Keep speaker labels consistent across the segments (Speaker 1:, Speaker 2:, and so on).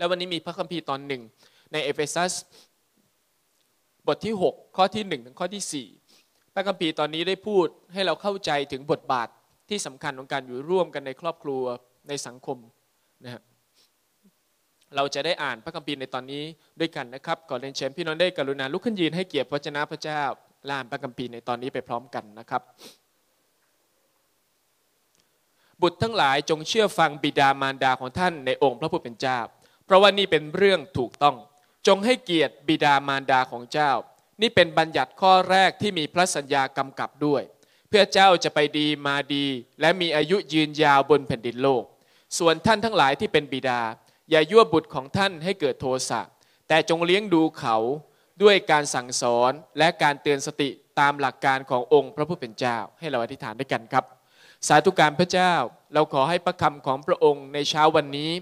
Speaker 1: แล้ววันนี้มีพระคัมภีร์ตอนหนึ่งในเอเฟซัสบทที่6ข้อที่1ถึงข้อที่4 พระคัมภีร์ตอนนี้ได้พูดให้เราเข้าใจถึงบทบาทที่สำคัญของการอยู่ร่วมกันในครอบครัวในสังคมนะครับเราจะได้อ่านพระคัมภีร์ในตอนนี้ด้วยกันนะครับก่อนเรียนเชิญพี่น้องได้กรุณาลุกขึ้นยืนให้เกียรติพระเจ้าพระเจ้าล่ามพระคัมภีร์ในตอนนี้ไปพร้อมกันนะครับ บุตรทั้งหลายจงเชื่อฟังบิดามารดาของท่านในองค์พระผู้เป็นเจ้าเพราะว่านี่เป็นเรื่องถูกต้อง จงให้เกียรติบิดามารดาของเจ้า นี่เป็นบัญญัติข้อแรกที่มีพระสัญญากำกับด้วย เพื่อเจ้าจะไปดีมาดี และมีอายุยืนยาวบนแผ่นดินโลก ส่วนท่านทั้งหลายที่เป็นบิดา อย่ายั่วบุตรของท่านให้เกิดโทสะแต่จงเลี้ยงดูเขาด้วยการสั่งสอนและการเตือนสติตามหลักการขององค์ พระผู้เป็นเจ้าให้เราอธิษฐานด้วยกันครับ สาธุการพระเจ้าเราขอให้ประคำของพระองค์ในเช้าวันนี้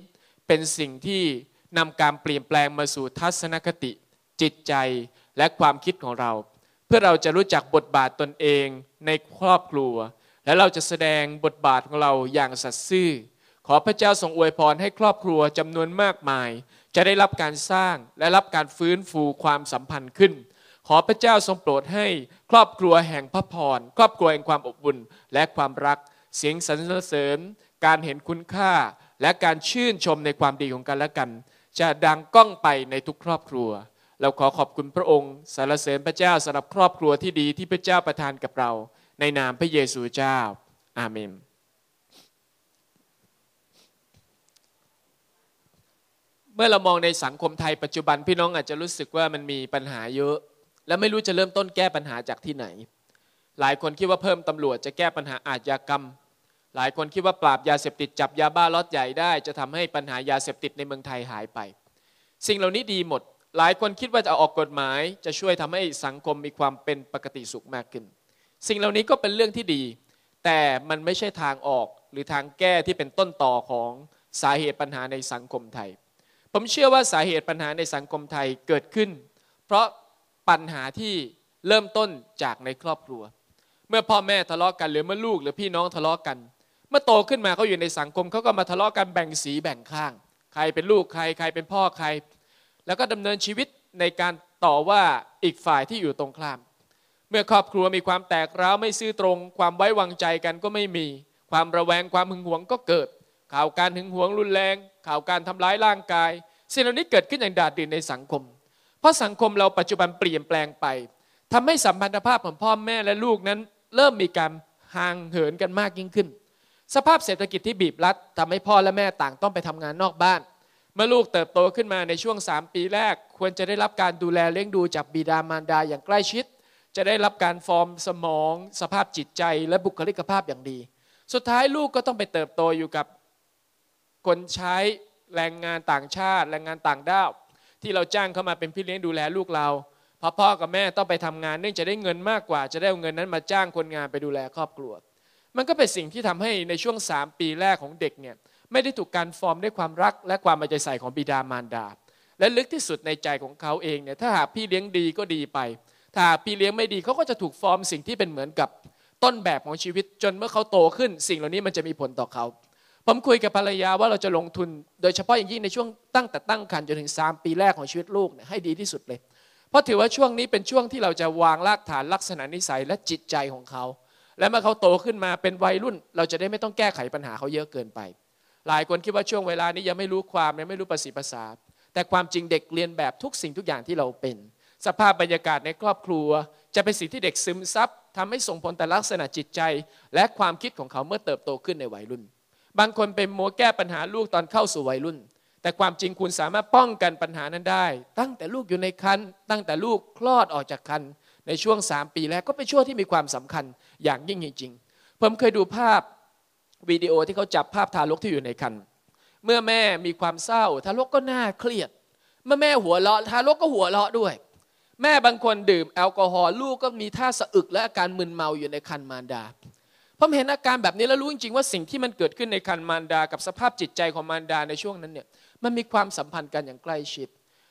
Speaker 1: เป็นสิ่งที่นำการเปลี่ยนแปลงมาสู่ทัศนคติ จิตใจและความคิดของเรา เพื่อเราจะรู้จักบทบาทตนเองในครอบครัว และเราจะแสดงบทบาทของเราอย่างสัตย์ซื่อขอพระเจ้าทรงอวยพรให้ครอบครัวจำนวนมากมาย จะได้รับการสร้างและรับการฟื้นฟูความสัมพันธ์ขึ้น ขอพระเจ้าทรงโปรดให้ครอบครัวแห่งพระพร ครอบครัวแห่งความอบอุ่นและความรัก เสียงสรรเสริญการเห็นคุณค่าและการชื่นชมในความดีของกันและกัน จะดังก้องไปในทุกครอบครัว เราขอขอบคุณพระองค์สารเสริญพระเจ้าสำหรับครอบครัวที่ดีที่พระเจ้าประทานกับเรา ในนามพระเยซูเจ้า อาเมนเมื่อเรามองในสังคมไทยปัจจุบันพี่น้องอาจจะรู้สึกว่ามันมีปัญหาเยอะ และไม่รู้จะเริ่มต้นแก้ปัญหาจากที่ไหน หลายคนคิดว่าเพิ่มตำรวจจะแก้ปัญหาอาชญากรรมหลายคนคิดว่าปราบยาเสพติดจับยาบ้าล็อตใหญ่ได้ จะทำให้ปัญหายาเสพติดในเมืองไทยหายไป สิ่งเหล่านี้ดีหมด หลายคนคิดว่าจะออกกฎหมาย จะช่วยทำให้สังคมมีความเป็นปกติสุขมากขึ้น สิ่งเหล่านี้ก็เป็นเรื่องที่ดี แต่มันไม่ใช่ทางออกหรือทางแก้ที่เป็นต้นต่อของสาเหตุปัญหาในสังคมไทย ผมเชื่อว่าสาเหตุปัญหาในสังคมไทยเกิดขึ้น เพราะปัญหาที่เริ่มต้นจากในครอบครัว เมื่อพ่อแม่ทะเลาะกกันหรือเมื่อลูก หรือพี่น้องทะเลาะกกันเมื่อโตขึ้นมาเขาอยู่ในสังคมเขาก็มาทะเลาะกันแบ่งสีแบ่งข้าง ใครเป็นลูกใครใครเป็นพ่อใคร แล้วก็ดำเนินชีวิตในการต่อว่าอีกฝ่ายที่อยู่ตรงข้าม เมื่อครอบครัวมีความแตกร้าวไม่ซื่อตรง ความไว้วางใจกันก็ไม่มี ความระแวงความหึงหวงก็เกิด ข่าวการหึงหวงรุนแรง ข่าวการทำร้ายร่างกายสิ่งเหล่านี้เกิดขึ้นอย่างดาดดินในสังคม เพราะสังคมเราปัจจุบันเปลี่ยนแปลงไป ทำให้สัมพันธภาพของพ่อแม่และลูกนั้น เริ่มมีการห่างเหินกันมากยิ่งขึ้นสภาพเศรษฐกิจที่บีบรัดทำให้พ่อและแม่ต่างต้องไปทำงานนอกบ้าน เมื่อลูกเติบโตขึ้นมาในช่วง 3 ปีแรก ควรจะได้รับการดูแลเลี้ยงดูจากบิดามารดาอย่างใกล้ชิด จะได้รับการฟอร์มสมอง สภาพจิตใจ และบุคลิกภาพอย่างดี สุดท้ายลูกก็ต้องไปเติบโตอยู่กับคนใช้แรงงานต่างชาติ แรงงานต่างด้าวที่เราจ้างเข้ามาเป็นพี่เลี้ยงดูแลลูกเราพอพ่อกับแม่ต้องไปทำงานเนื่องจะได้เงินมากกว่าจะได้เอาเงินนั้นมาจ้างคนงานไปดูแลครอบครัวมันก็เป็นสิ่งที่ทำให้ในช่วง3ปีแรกของเด็กเนี่ยไม่ได้ถูกการฟอร์มด้วยความรักและความเอาใจใส่ของบิดามารดา และลึกที่สุดในใจของเขาเองเนี่ยถ้าหากพี่เลี้ยงดีก็ดีไป ถ้าพี่เลี้ยงไม่ดีเขาก็จะถูกฟอร์มสิ่งที่เป็นเหมือนกับต้นแบบของชีวิตจนเมื่อเขาโตขึ้นสิ่งเหล่านี้มันจะมีผลต่อเขาผมคุยกับภรรยาว่าเราจะลงทุน โดยเฉพาะอย่างยิ่งในช่วงตั้งแต่ตั้งครรภ์จนถึง3ปีแรกของชีวิตลูกให้ดีที่สุดเลยเพราะถือว่าช่วงนี้เป็นช่วงที่เราจะวางรากฐานลักษณะนิสัยและจิตใจของเขาและเมื่อเขาโตขึ้นมาเป็นวัยรุ่น เราจะได้ไม่ต้องแก้ไขปัญหาเขาเยอะเกินไป หลายคนคิดว่าช่วงเวลานี้ยังไม่รู้ความยังไม่รู้ภาษีภาษา แต่ความจริงเด็กเรียนแบบทุกสิ่งทุกอย่างที่เราเป็น สภาพบรรยากาศในครอบครัวจะเป็นสิ่งที่เด็กซึมซับทำให้ส่งผลแต่ลักษณะจิตใจและความคิดของเขาเมื่อเติบโตขึ้นในวัยรุ่น บางคนเป็นมัวแก้ปัญหาลูกตอนเข้าสู่วัยรุ่น แต่ความจริงคุณสามารถป้องกันปัญหานั้นได้ ตั้งแต่ลูกอยู่ในคันตั้งแต่ลูกคลอดออกจากคันในช่วง3ปีแรกก็เป็นช่วงที่มีความสำคัญอย่างยิ่งจริงๆผมเคยดูภาพวิดีโอที่เขาจับภาพทารกที่อยู่ในครรภ์เมื่อแม่มีความเศร้าทารกก็น่าเครียด เมื่อแม่หัวเราะทารกก็หัวเราะด้วย แม่บางคนดื่มแอลกอฮอล์ลูกก็มีท่าสะอึกและอาการมึนเมาอยู่ในคันมารดาผมเห็นอาการแบบนี้แล้วรู้จริงๆว่าสิ่งที่มันเกิดขึ้นในคันมารดากับสภาพจิตใจของมารดาในช่วงนั้นเนี่ยมันมีความสัมพันธ์กันอย่างใกล้ชิด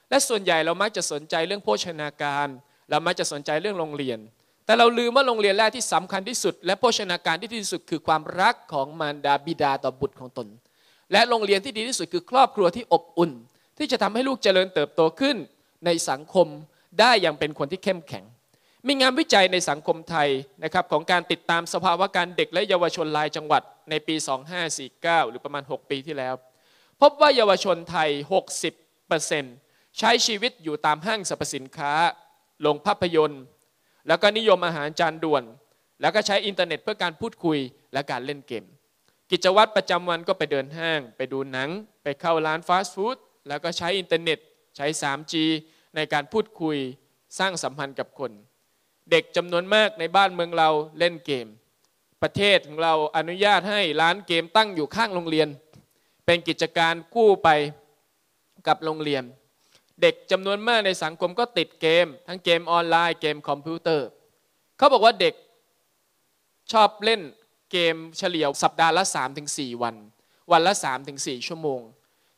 Speaker 1: และส่วนใหญ่เรามักจะสนใจเรื่องโภชนาการเรามักจะสนใจเรื่องโรงเรียน แต่เราลืมว่าโรงเรียนแรกที่สำคัญที่สุด และโภชนาการที่ดีที่สุดคือความรักของมารดาบิดาต่อบุตรของตน และโรงเรียนที่ดีที่สุดคือ ครอบครัวที่อบอุ่น ที่จะทำให้ลูกเจริญเติบโตขึ้นในสังคมได้อย่างเป็นคนที่เข้มแข็ง มีงานวิจัยในสังคมไทยนะครับของการติดตามสภาวะการเด็กและเยาวชนรายจังหวัดในปี 2549 หรือประมาณ 6 ปีที่แล้ว พบว่าเยาวชนไทย60%ใช้ชีวิตอยู่ตามห้างสรรพสินค้าลงภาพยนตร์ แล้วก็นิยมอาหารจานด่วน แล้วก็ใช้อินเทอร์เน็ตเพื่อการพูดคุยและการเล่นเกม กิจวัตรประจำวันก็ไปเดินห้าง ไปดูหนังไปเข้าร้านฟาสต์ฟู้ดแล้วก็ใช้อินเทอร์เน็ตใช้ 3G ในการพูดคุยสร้างสัมพันธ์กับคน เด็กจำนวนมากในบ้านเมืองเราเล่นเกม ประเทศของเราอนุญาตให้ร้านเกมตั้งอยู่ข้างโรงเรียน เป็นกิจการกู้ไปกับโรงเรียนเด็กจำนวนมากในสังคมก็ติดเกม ทั้งเกมออนไลน์เกมคอมพิวเตอร์ เขาบอกว่าเด็กชอบเล่นเกมเฉลี่ยวสัปดาห์ละ 3-4 วัน วันละ 3-4 ชั่วโมง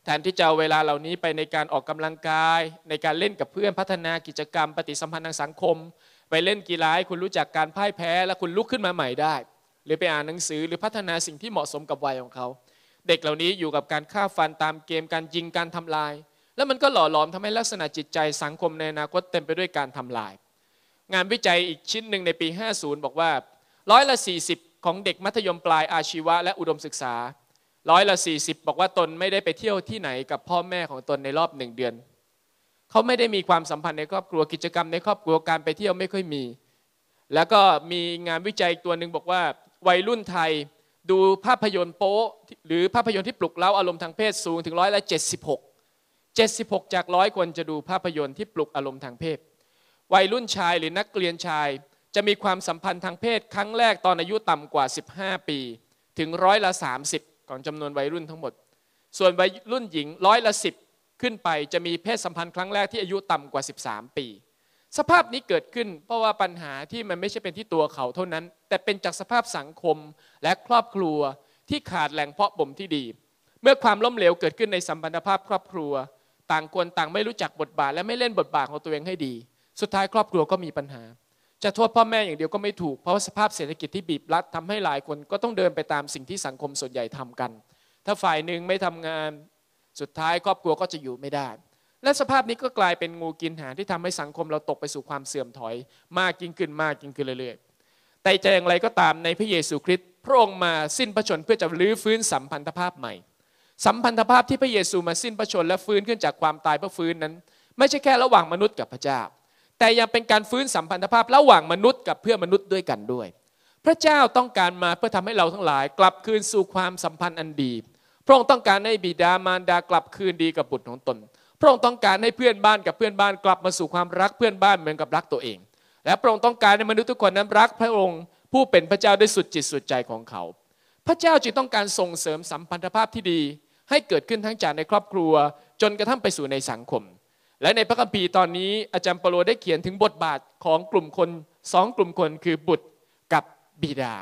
Speaker 1: แทนที่จะเอาเวลาเหล่านี้ไปในการออกกำลังกาย ในการเล่นกับเพื่อนพัฒนากิจกรรม ปฏิสัมพันธ์ทางสังคม ไปเล่นกีฬาให้คุณรู้จักการพ่ายแพ้ และคุณลุกขึ้นมาใหม่ได้ หรือไปอ่านหนังสือหรือพัฒนาสิ่งที่เหมาะสมกับวัยของเขา เด็กเหล่านี้อยู่กับการฆ่าฟันตามเกมการยิงการทำลายแล้วมันก็หล่อหลอมทำให้ลักษณะจิตใจสังคมในอนาคตเต็มไปด้วยการทำลาย งานวิจัยอีกชิ้นหนึ่งในปี 50 บอกว่าร้อยละ40 ของเด็กมัธยมปลายอาชีวะและอุดมศึกษาร้อยละ 40 บอกว่าตนไม่ได้ไปเที่ยวที่ไหนกับพ่อแม่ของตนในรอบหนึ่งเดือน เขาไม่ได้มีความสัมพันธ์ในครอบครัวกิจกรรมในครอบครัวการไปเที่ยวไม่ค่อยมี แล้วก็มีงานวิจัยอีกตัวหนึ่งบอกว่า วัยรุ่นไทยดูภาพยนตร์โป๊ หรือภาพยนตร์ที่ปลุกเร้าอารมณ์ทางเพศสูงถึงร้อยละ76 76จากร้อยคนจะดูภาพยนตร์ที่ปลุกอารมณ์ทางเพศ วัยรุ่นชายหรือนักเรียนชายจะมีความสัมพันธ์ทางเพศครั้งแรกตอนอายุต่ำกว่า 15 ปี ถึงร้อยละ 30ของจำนวนวัยรุ่นทั้งหมด ส่วนวัยรุ่นหญิงร้อยละ 10 ขึ้นไปจะมีเพศสัมพันธ์ครั้งแรกที่อายุต่ำกว่า 13 ปี สภาพนี้เกิดขึ้นเพราะว่าปัญหาที่มันไม่ใช่เป็นที่ตัวเขาเท่านั้น แต่เป็นจากสภาพสังคมและครอบครัวที่ขาดแหล่งเพาะบ่มที่ดี เมื่อความล้มเหลวเกิดขึ้นในสัมพันธภาพครอบครัวต่างคนต่างไม่รู้จักบทบาทและไม่เล่นบทบาทของตัวเองให้ดี สุดท้ายครอบครัวก็มีปัญหา จะโทษพ่อแม่อย่างเดียวก็ไม่ถูก เพราะว่าสภาพเศรษฐกิจที่บีบรัดทำให้หลายคนก็ต้องเดินไปตามสิ่งที่สังคมส่วนใหญ่ทำกัน ถ้าฝ่ายหนึ่งไม่ทำงานสุดท้ายครอบครัวก็จะอยู่ไม่ได้ และสภาพนี้ก็กลายเป็นงูกินหางที่ทำให้สังคมเราตกไปสู่ความเสื่อมถอยมากยิ่งขึ้นมากยิ่งขึ้นเรื่อยๆ แต่จะอย่างไรก็ตามในพระเยซูคริสต์พระองค์มาสิ้นพระชนเพื่อจะรื้อฟื้นสัมพันธภาพใหม่สัมพันธภาพที่พระเยซูมาสิ้นพระชน และฟื้นขึ้นจากความตายเพื่อฟื้นนั้น ไม่ใช่แค่ระหว่างมนุษย์กับพระเจ้า แต่ยังเป็นการฟื้นสัมพันธภาพระหว่างมนุษย์กับเพื่อนมนุษย์ด้วยกันด้วย พระเจ้าต้องการมาเพื่อทำให้เราทั้งหลาย กลับคืนสู่ความสัมพันธ์อันดี พระองค์ต้องการให้บิดามารดากลับคืนดีกับบุตรของตน พระองค์ต้องการให้เพื่อนบ้านกับเพื่อนบ้านกลับมาสู่ความรักเพื่อนบ้านเหมือนกับรักตัวเอง และพระองค์ต้องการให้มนุษย์ทุกคนนั้นรักพระองค์ ผู้เป็นพระเจ้าด้วยสุดจิตสุดใจของเขา พระเจ้าจึงต้องการส่งเสริมสัมพันธภาพที่ดีให้เกิดขึ้นทั้งจากในครอบครัว จนกระทั่งไปสู่ในสังคม และในพระคัมภีร์ตอนนี้อาจารย์เปโลได้เขียนถึงบทบาทของกลุ่มคนสองกลุ่มคน คือบุตรกับบิดา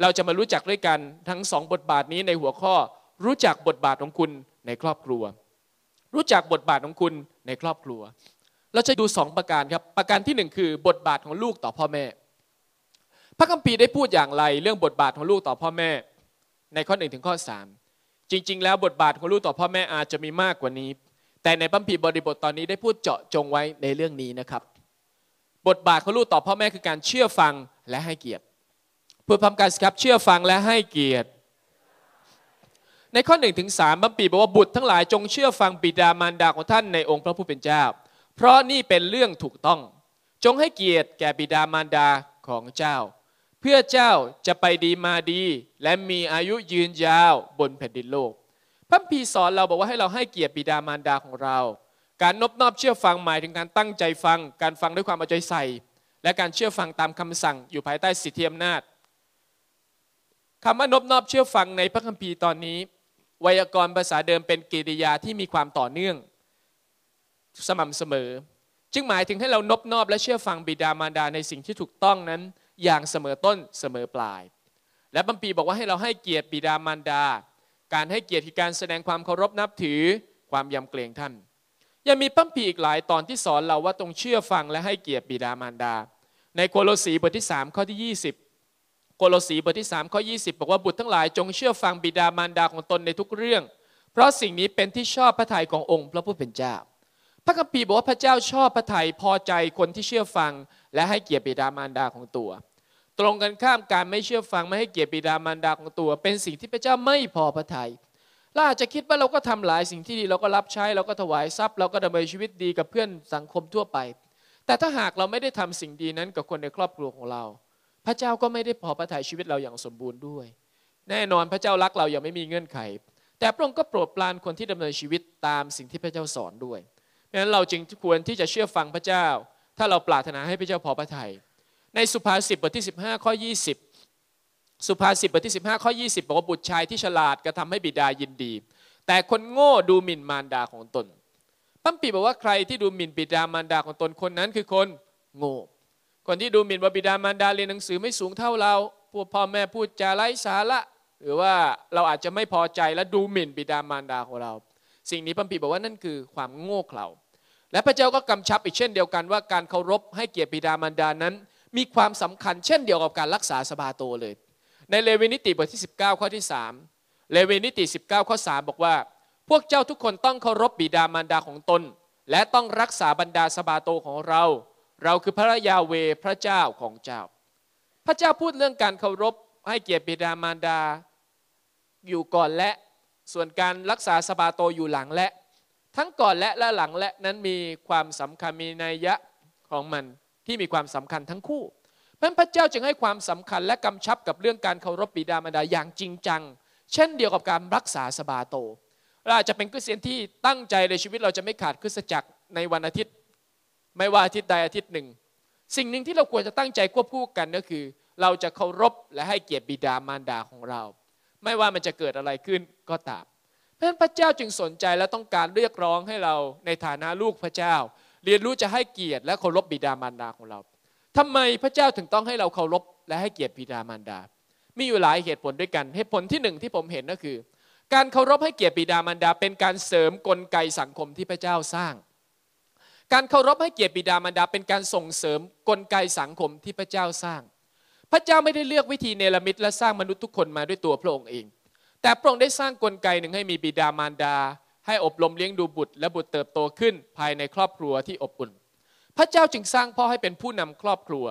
Speaker 1: เราจะมารู้จักด้วยกันทั้งสองบทบาทนี้ในหัวข้อรู้จักบทบาทของคุณในครอบครัว รู้จักบทบาทของคุณในครอบครัว เราจะดูสองประการครับประการที่หนึ่งคือ บทบาทของลูกต่อพ่อแม่ พระคัมภีร์ได้พูดอย่างไรเรื่องบทบาทของลูกต่อพ่อแม่ ในข้อหนึ่งถึงข้อสามจริงๆ แล้วบทบาทของลูกต่อพ่อแม่อาจจะมีมากกว่านี้ แต่ในบัมพีบริบทตอนนี้ได้พูดเจาะจงไว้ในเรื่องนี้นะครับ บทบาทของลูกต่อพ่อแม่คือการเชื่อฟังและให้เกียรติพูดพร้อมกันครับเชื่อฟังและให้เกียรติ ในข้อหนึ่งถึงสามบัมปีบอกว่าบุตรทั้งหลายจงเชื่อฟังบิดามารดาของท่านในองค์พระผู้เป็นเจ้า เพราะนี่เป็นเรื่องถูกต้อง จงให้เกียรติแก่บิดามารดาของเจ้าเพื่อเจ้าจะไปดีมาดี และมีอายุยืนยาวบนแผ่นดินโลก พระพีสอนเราบอกว่าให้เราให้เกียรติบิดามารดาของเรา การนบนอบเชื่อฟังหมายถึงการตั้งใจฟังการฟังด้วยความเอาใจใส่ และการเชื่อฟังตามคำสั่งอยู่ภายใต้สิทธิอำนาจคำว่า นบนอบเชื่อฟังในพระคัมภีร์ตอนนี้ ไวยากรณ์ภาษาเดิมเป็นกิริยาที่มีความต่อเนื่องสม่ำเสมอ จึงหมายถึงให้เรานบนอบและเชื่อฟังบิดามารดาในสิ่งที่ถูกต้องนั้นอย่างเสมอต้นเสมอปลาย และบัมปีบอกว่าให้เราให้เกียรติบิดามารดา การให้เกียรติคือการแสดงความเคารพนับถือความยำเกรงท่าน ยังมีปัมปีอีกหลายตอนที่สอนเราว่าตรงเชื่อฟังและให้เกียรติบิดามารดา ในโคโลสีบทที่3ข้อที่20โคโลสีบทที่3ข้อ20บอกว่าบุตรทั้งหลายจงเชื่อฟังบิดามารดาของตนในทุกเรื่อง เพราะสิ่งนี้เป็นที่ชอบพระทัยขององค์ พระผู้เป็นเจ้า พระคัมภีร์บอกว่าพระเจ้าชอบพระทัยพอใจคนที่เชื่อฟัง และให้เกียรติบิดามารดาของตัวตรงกันข้ามการไม่เชื่อฟังไม่ให้เกียรติบิดามารดาของตัว เป็นสิ่งที่พระเจ้าไม่พอพระทยัยเราอาจจะคิดว่าเราก็ทำหลายสิ่งที่ดีเราก็รับใช้เราก็ถวายทรัพย์เราก็ดำเนินชีวิตดีกับเพื่อนสังคมทั่วไป แต่ถ้าหากเราไม่ได้ทำสิ่งดีนั้นกับคนในครอบครัวของเรา พระเจ้าก็ไม่ได้พอพระทัยชีวิตเราอย่างสมบูรณ์ด้วย แน่นอนพระเจ้ารักเราอย่างไม่มีเงื่อนไข แต่พระองค์ก็โปรดปรานคนที่ดำเนินชีวิตตามสิ่งที่พระเจ้าสอนด้วย เพราะฉะนั้นเราจึงควรที่จะเชื่อฟังพระเจ้า ถ้าเราปรารถนาให้พระเจ้าพอพระทยัยในสุภาษิตบทที่15ข้อ20สุภาษิตบทที่15ข้อ20บอกว่าบุตรชายที่ฉลาดกระทำให้บิดายินดี แต่คนโง่ดูหมิ่นมารดาของตน ปั้มปีบอกว่าใครที่ดูหมิ่นบิดามารดาของตนคนนั้นคือคนโง่ คนที่ดูหมิ่นว่าบิดามารดาเรียนหนังสือไม่สูงเท่าเราพวกพ่อแม่พูดจาไร้สาระหรือว่าเราอาจจะไม่พอใจและดูหมิ่นบิดามารดาของเรา สิ่งนี้ปั้มปีบอกว่านั่นคือความโง่เขลา และพระเจ้าก็กำชับอีกเช่นเดียวกันว่าการเคารพให้เกียรติบิดามารดานั้นมีความสำคัญเช่นเดียวกับการรักษาสบาโตเลย ในเลวีนิติบทที่19ข้อที่3เลวีนิติ 19ข้อ3บอกว่า พวกเจ้าทุกคนต้องเคารพบิดามารดาของตนและต้องรักษาบรรดาสบาโตของเรา เราคือพระยาเวพระเจ้าของเจ้า พระเจ้าพูดเรื่องการเคารพให้เกียรติบิดามารดาอยู่ก่อนและส่วนการรักษาสบาโตอยู่หลังและทั้งก่อนและและหลังและนั้นมีความสำคัญมีนัยยะของมันที่มีความสำคัญทั้งคู่ เพราะพระเจ้าจึงให้ความสำคัญและกำชับกับเรื่องการเคารพบิดามารดาอย่างจริงจัง เช่นเดียวกับการรักษาสบาโตเราอาจจะเป็นคริสเตียนที่ตั้งใจในชีวิตเราจะไม่ขาดคริสตจักรในวันอาทิตย์ ไม่ว่าอาทิตย์ใดอาทิตย์หนึ่ง สิ่งหนึ่งที่เราควรจะตั้งใจควบคู่กันก็คือ เราจะเคารพและให้เกียรติบิดามารดาของเรา ไม่ว่ามันจะเกิดอะไรขึ้นก็ตามเพราะพระเจ้าจึงสนใจและต้องการเรียกร้องให้เราในฐานะลูกพระเจ้าเรียนรู้จะให้เกียรติและเคารพบิดามารดาของเรา ทำไมพระเจ้าถึงต้องให้เราเคารพและให้เกียรติบิดามารดา มีอยู่หลายเหตุผลด้วยกัน เหตุผลที่หนึ่งที่ผมเห็นก็คือ การเคารพให้เกียรติบิดามารดา เป็นการเสริมกลไกสังคมที่พระเจ้าสร้าง การเคารพให้เกียรติบิดามารดา เป็นการส่งเสริมกลไกสังคมที่พระเจ้าสร้าง พระเจ้าไม่ได้เลือกวิธีเนรมิตและสร้างมนุษย์ทุกคนมาด้วยตัวพระองค์เอง แต่พระองค์ได้สร้างกลไกหนึ่งให้มีบิดามารดาให้อบรมเลี้ยงดูบุตร และบุตรเติบโตขึ้นภายในครอบครัวที่อบอุ่น พระเจ้าจึงสร้างพ่อให้เป็นผู้นำครอบครัว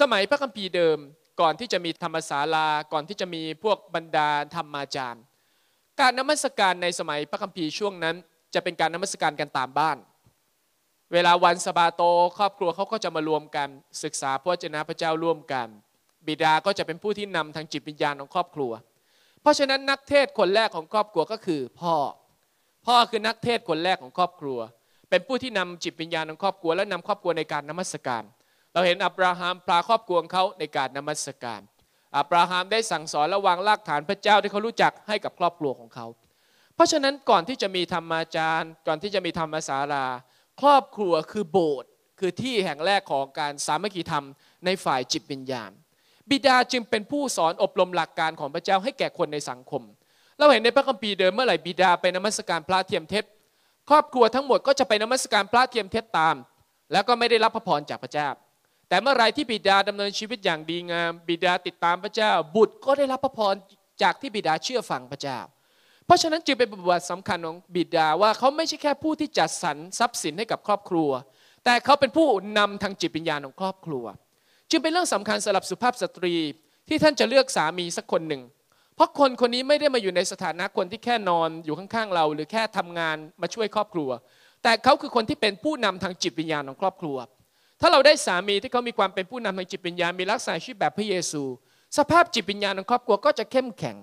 Speaker 1: สมัยพระคัมภีร์เดิม ก่อนที่จะมีธรรมศาลา ก่อนที่จะมีพวกบรรดาธรรมาจารย์ การนมัสการในสมัยพระคัมภีร์ช่วงนั้น จะเป็นการนมัสการกันตามบ้าน เวลาวันสบาโตครอบครัวเขาก็จะมารวมกันศึกษาพระเจนะพระเจ้าร่วมกัน บิดาก็จะเป็นผู้ที่นำทางจิตวิญญาณของครอบครัว เพราะฉะนั้นนักเทศคนแรกของครอบครัวก็คือพ่อพ่อคือนักเทศคนแรกของครอบครัว เป็นผู้ที่นำจิตวิญญาณของครอบครัว และนำครอบครัวในการนมัสการ เราเห็นอับราฮัมพาครอบครัวของเขาในการนมัสการ อับราฮัมได้สั่งสอนและวางรากฐานพระเจ้าที่เขารู้จักให้กับครอบครัวของเขา เพราะฉะนั้นก่อนที่จะมีธรรมาจารย์ก่อนที่จะมีธรรมศาลาครอบครัวคือโบสถ์คือที่แห่งแรกของการสามัคคีธรรมในฝ่ายจิตวิญญาณบิดาจึงเป็นผู้สอนอบรมหลักการของพระเจ้าให้แก่คนในสังคมเราเห็นในพระคัมภีร์เดิมเมื่อไหร่บิดาไปนมัสการพระเทียมเทพครอบครัวทั้งหมดก็จะไปนมัสการพระเทียมเทพตาม แล้วก็ไม่ได้รับพระพรจากพระเจ้า แต่เมื่อไรที่บิดาดำเนินชีวิตอย่างดีงามบิดาติดตามพระเจ้าบุตรก็ได้รับพระพรจากที่บิดาเชื่อฟังพระเจ้า เพราะฉะนั้นจึงเป็นบทบาทสำคัญของบิดาว่าเขาไม่ใช่แค่ผู้ที่จัดสรรทรัพย์สินให้กับครอบครัว แต่เขาเป็นผู้นำทางจิตวิญญาณของครอบครัว จึงเป็นเรื่องสำคัญสำหรับสุภาพสตรีที่ท่านจะเลือกสามีสักคนหนึ่งพราะคนคนนี้ไม่ได้มาอยู่ในสถานะคนที่แค่นอนอยู่ข้างๆเราหรือแค่ทำงานมาช่วยครอบครัว แต่เขาคือคนที่เป็นผู้นำทางจิตวิญญาณของครอบครัวถ้าเราได้สามีที่เขามีความเป็นผู้นำทางจิตวิญญาณมีลักษณะชีวิตแบบพระเยซูสภาพจิตวิญญาณของครอบครัวก็จะเข้มแข็ง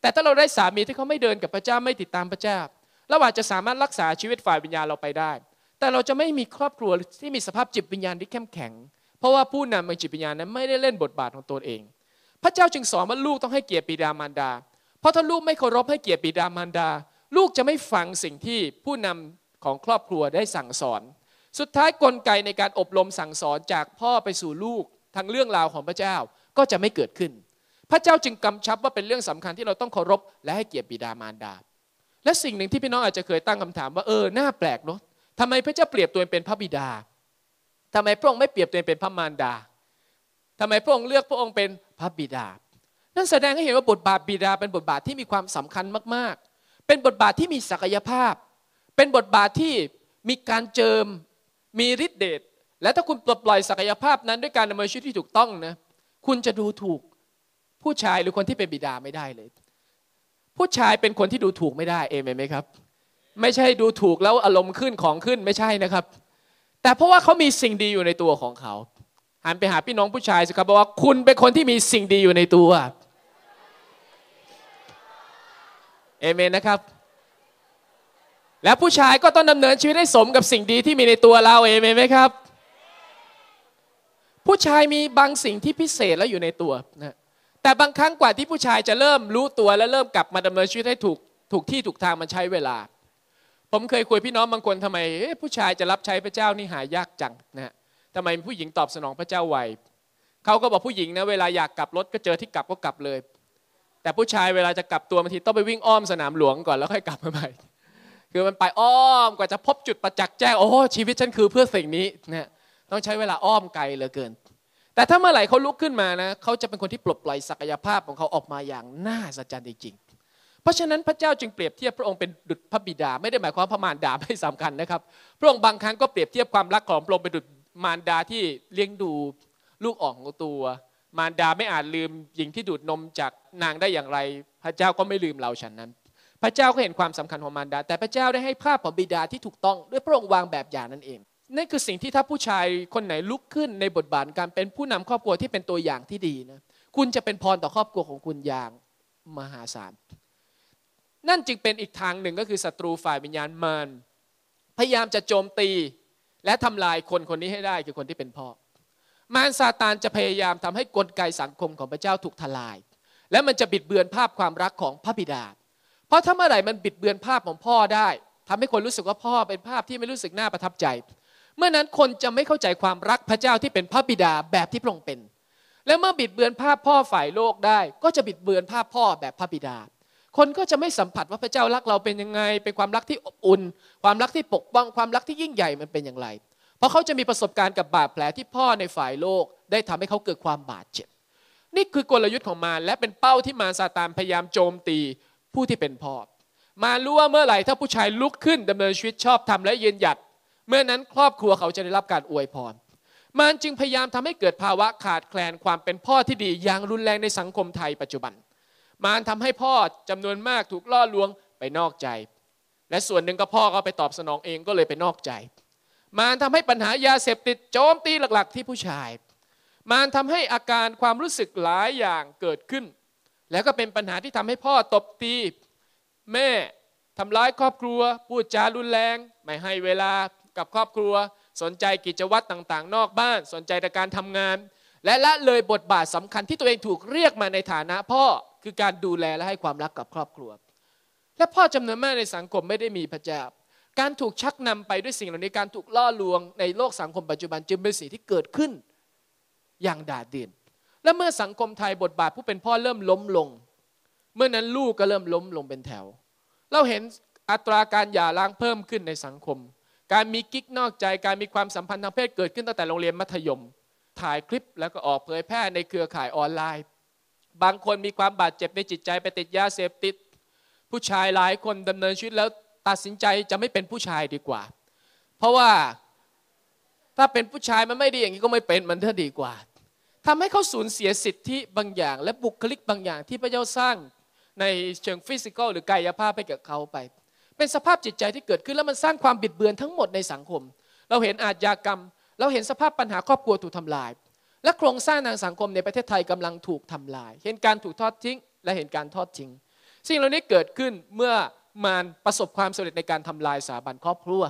Speaker 1: แต่ถ้าเราได้สามีที่เขาไม่เดินกับพระเจ้าไม่ติดตามพระเจ้าเราอาจจะสามารถรักษาชีวิตฝ่ายวิญญาณเราไปได้ แต่เราจะไม่มีครอบครัวที่มีสภาพจิตวิญญาณที่เข้มแข็งเพราะว่าผู้นำทางจิตวิญญาณนั้นไม่ได้เล่นบทบาทของตัวเองพระเจ้าจึงสอนว่าลูกต้องให้เกียรติบิดามารดา เพราะถ้าลูกไม่เคารพให้เกียรติบิดามารดา ลูกจะไม่ฟังสิ่งที่ผู้นำของครอบครัวได้สั่งสอน สุดท้ายกลไกในการอบรมสั่งสอนจากพ่อไปสู่ลูกทางเรื่องราวของพระเจ้าก็จะไม่เกิดขึ้น พระเจ้าจึงกำชับว่าเป็นเรื่องสำคัญที่เราต้องเคารพและให้เกียรติบิดามารดา และสิ่งหนึ่งที่พี่น้องอาจจะเคยตั้งคำถามว่าเออหน้าแปลกเนาะทำไมพระเจ้าเปรียบตัวเองเป็นพระบิดา ทำไมพระองค์ไม่เปรียบตัวเองเป็นพระมารดา ทำไมพระองค์เลือกพระองค์เป็นพระบิดา นั่นแสดงให้เห็นว่าบทบาทบิดา เป็นบทบาทที่มีความสำคัญมาก ๆ เป็นบทบาทที่มีศักยภาพ เป็นบทบาทที่มีการเจิมมีฤทธิเดช และถ้าคุณปลดปล่อยศักยภาพนั้น ด้วยการดำเนินชีวิตที่ถูกต้องนะ คุณจะดูถูก ผู้ชายหรือคนที่เป็นบิดาไม่ได้เลย ผู้ชายเป็นคนที่ดูถูกไม่ได้ เอเมนไหมครับ ไม่ใช่ดูถูกแล้วอารมณ์ขึ้นของขึ้นไม่ใช่นะครับ แต่เพราะว่าเขามีสิ่งดีอยู่ในตัวของเขาันไปหาพี่น้องผู้ชายสิครับบอกว่าคุณเป็นคนที่มีสิ่งดีอยู่ในตัว เอเมนนะครับ แล้วผู้ชายก็ต้องดำเนินชีวิตให้สมกับสิ่งดีที่มีในตัวเราเอเมนไหมครับ ผู้ชายมีบางสิ่งที่พิเศษแล้วอยู่ในตัวนะ แต่บางครั้งกว่าที่ผู้ชายจะเริ่มรู้ตัวและเริ่มกลับมาดำเนินชีวิตให้ถูกถูกที่ถูกทางมันใช้เวลา ผมเคยคุยพี่น้องบางคนทำไมผู้ชายจะรับใช้พระเจ้านี่หายากจังนะทำไมผู้หญิงตอบสนองพระเจ้าไวเขาก็บอกผู้หญิงนะเวลาอยากกลับรถก็เจอที่กลับก็กลับเลย แต่ผู้ชายเวลาจะกลับตัวบางทีต้องไปวิ่งอ้อมสนามหลวงก่อนแล้วค่อยกลับมาใหม่ คือมันไปอ้อมกว่าจะพบจุดประจักษ์แจ้ง โอ้ชีวิตฉันคือเพื่อสิ่งนี้นะ ต้องใช้เวลาอ้อมไกลเหลือเกิน แต่ถ้าเมื่อไหร่เขาลุกขึ้นมานะเขาจะเป็นคนที่ปลดปล่อยศักยภาพของเขาออกมาอย่างน่าสัจจรจริง เพราะฉะนั้นพระเจ้าจึงเปรียบเทียบพระองค์เป็นดุจพระบิดา ไม่ได้หมายความพระมารดาไม่สำคัญนะครับพระองค์บางครั้งก็เปรียบเทียบความรักของพระองค์เป็นดุจมารดาที่เลี้ยงดูลูกอ่อนของตัว มารดาไม่อาจลืมหญิงที่ดูดนมจากนางได้อย่างไร พระเจ้าก็ไม่ลืมเราฉันนั้น พระเจ้าก็เห็นความสำคัญของมารดา แต่พระเจ้าได้ให้ภาพของบิดาที่ถูกต้องด้วยพระองค์วางแบบอย่างนั่นเองนั่นคือสิ่งที่ถ้าผู้ชายคนไหนลุกขึ้น ในบทบาทการเป็นผู้นำครอบครัวที่เป็นตัวอย่างที่ดีนะคุณจะเป็นพรต่อครอบครัวของคุณอย่างมหาศาลนั่นจึงเป็นอีกทางหนึ่งก็คือศัตรูฝ่ายวิญญาณมารพยายามจะโจมตีและทำลายคนคนนี้ให้ได้ คือ คนที่เป็นพ่อ มารซาตานจะพยายามทำให้กลไกสังคมของพระเจ้าถูกทลาย และมันจะบิดเบือนภาพความรักของพระบิดาเพราะถ้าเมื่อไหร่มันบิดเบือนภาพของพ่อได้ทำให้คนรู้สึกว่าพ่อเป็นภาพที่ไม่รู้สึกน่าประทับใจ เมื่อนั้นคนจะไม่เข้าใจความรักพระเจ้าที่เป็นพระบิดาแบบที่พระองค์เป็น และเมื่อบิดเบือนภาพพ่อฝ่ายโลกได้ ก็จะบิดเบือนภาพพ่อแบบพระบิดาคนก็จะไม่สัมผัสว่าพระเจ้ารักเราเป็นยังไงเป็นความรักที่อบอุ่น ความรักที่ปกป้องความรักที่ยิ่งใหญ่มันเป็นอย่างไร เพราะเขาจะมีประสบการณ์กับบาดแผลที่พ่อในฝ่ายโลก ได้ทำให้เขาเกิดความบาดเจ็บนี่คือกลยุทธ์ของมารและเป็นเป้าที่มารซาตานพยายามโจมตีผู้ที่เป็นพ่อมารู้ว่าเมื่อไหร่ถ้าผู้ชายลุกขึ้นดำเนินชีวิตชอบทำและเย็นหยัดเมื่อนั้นครอบครัวเขาจะได้รับการอวยพรมารจึงพยายามทำให้เกิดภาวะขาดแคลนความเป็นพ่อที่ดีอย่างรุนแรงในสังคมไทยปัจจุบันมารทำให้พ่อจำนวนมากถูกล่อลวงไปนอกใจ และส่วนหนึ่งก็พ่อก็ไปตอบสนองเองก็เลยไปนอกใจ มารทำให้ปัญหายาเสพติดโจมตีหลักๆ ที่ผู้ชาย มารทำให้อาการความรู้สึกหลายอย่างเกิดขึ้น แล้วก็เป็นปัญหาที่ทำให้พ่อตบตี แม่ทำร้ายครอบครัว พูดจารุนแรง ไม่ให้เวลากับครอบครัว สนใจกิจวัตรต่างๆ นอกบ้าน สนใจแต่การทำงาน และละเลยบทบาทสำคัญที่ตัวเองถูกเรียกมาในฐานะพ่อคือการดูแลและให้ความรักกับครอบครัว และพ่อจำนวนมากในสังคมไม่ได้มีพระเจ้าการถูกชักนำไปด้วยสิ่งเหล่านี้การถูกล่อลวงในโลกสังคมปัจจุบันจึงเป็นสิ่งที่เกิดขึ้นอย่างดาดเด่น และเมื่อสังคมไทยบทบาทผู้เป็นพ่อเริ่มล้มลง เมื่อนั้นลูกก็เริ่มล้มลงเป็นแถว เราเห็นอัตราการหย่าร้างเพิ่มขึ้นในสังคม การมีกิ๊กนอกใจ การมีความสัมพันธ์ทางเพศเกิดขึ้นตั้งแต่โรงเรียนมัธยม ถ่ายคลิป แล้วก็ออกเผยแพร่ในเครือข่ายออนไลน์บางคนมีความบาดเจ็บในจิตใจไปติดยาเสพติด ผู้ชายหลายคนดำเนินชีวิตแล้วตัดสินใจจะไม่เป็นผู้ชายดีกว่า เพราะว่าถ้าเป็นผู้ชายมันไม่ดีอย่างนี้ก็ไม่เป็นมันถ้าดีกว่า ทำให้เขาสูญเสียสิทธิบางอย่าง และบุคลิกบางอย่าง ที่พระเจ้าสร้างในเชิงฟิสิกอลหรือกายภาพให้กับเขาไป เป็นสภาพจิตใจที่เกิดขึ้นแล้วมันสร้างความบิดเบือนทั้งหมดในสังคม เราเห็นอาทยากรรม เราเห็นสภาพปัญหาครอบครัวถูกทำลายและโครงสร้างทางสังคมในประเทศไทยกำลังถูกทำลาย เห็นการถูกทอดทิ้ง และเห็นการทอดทิ้ง สิ่งเหล่านี้เกิดขึ้นเมื่อมันประสบความสำเร็จในการทำลายสถาบันครอบครัว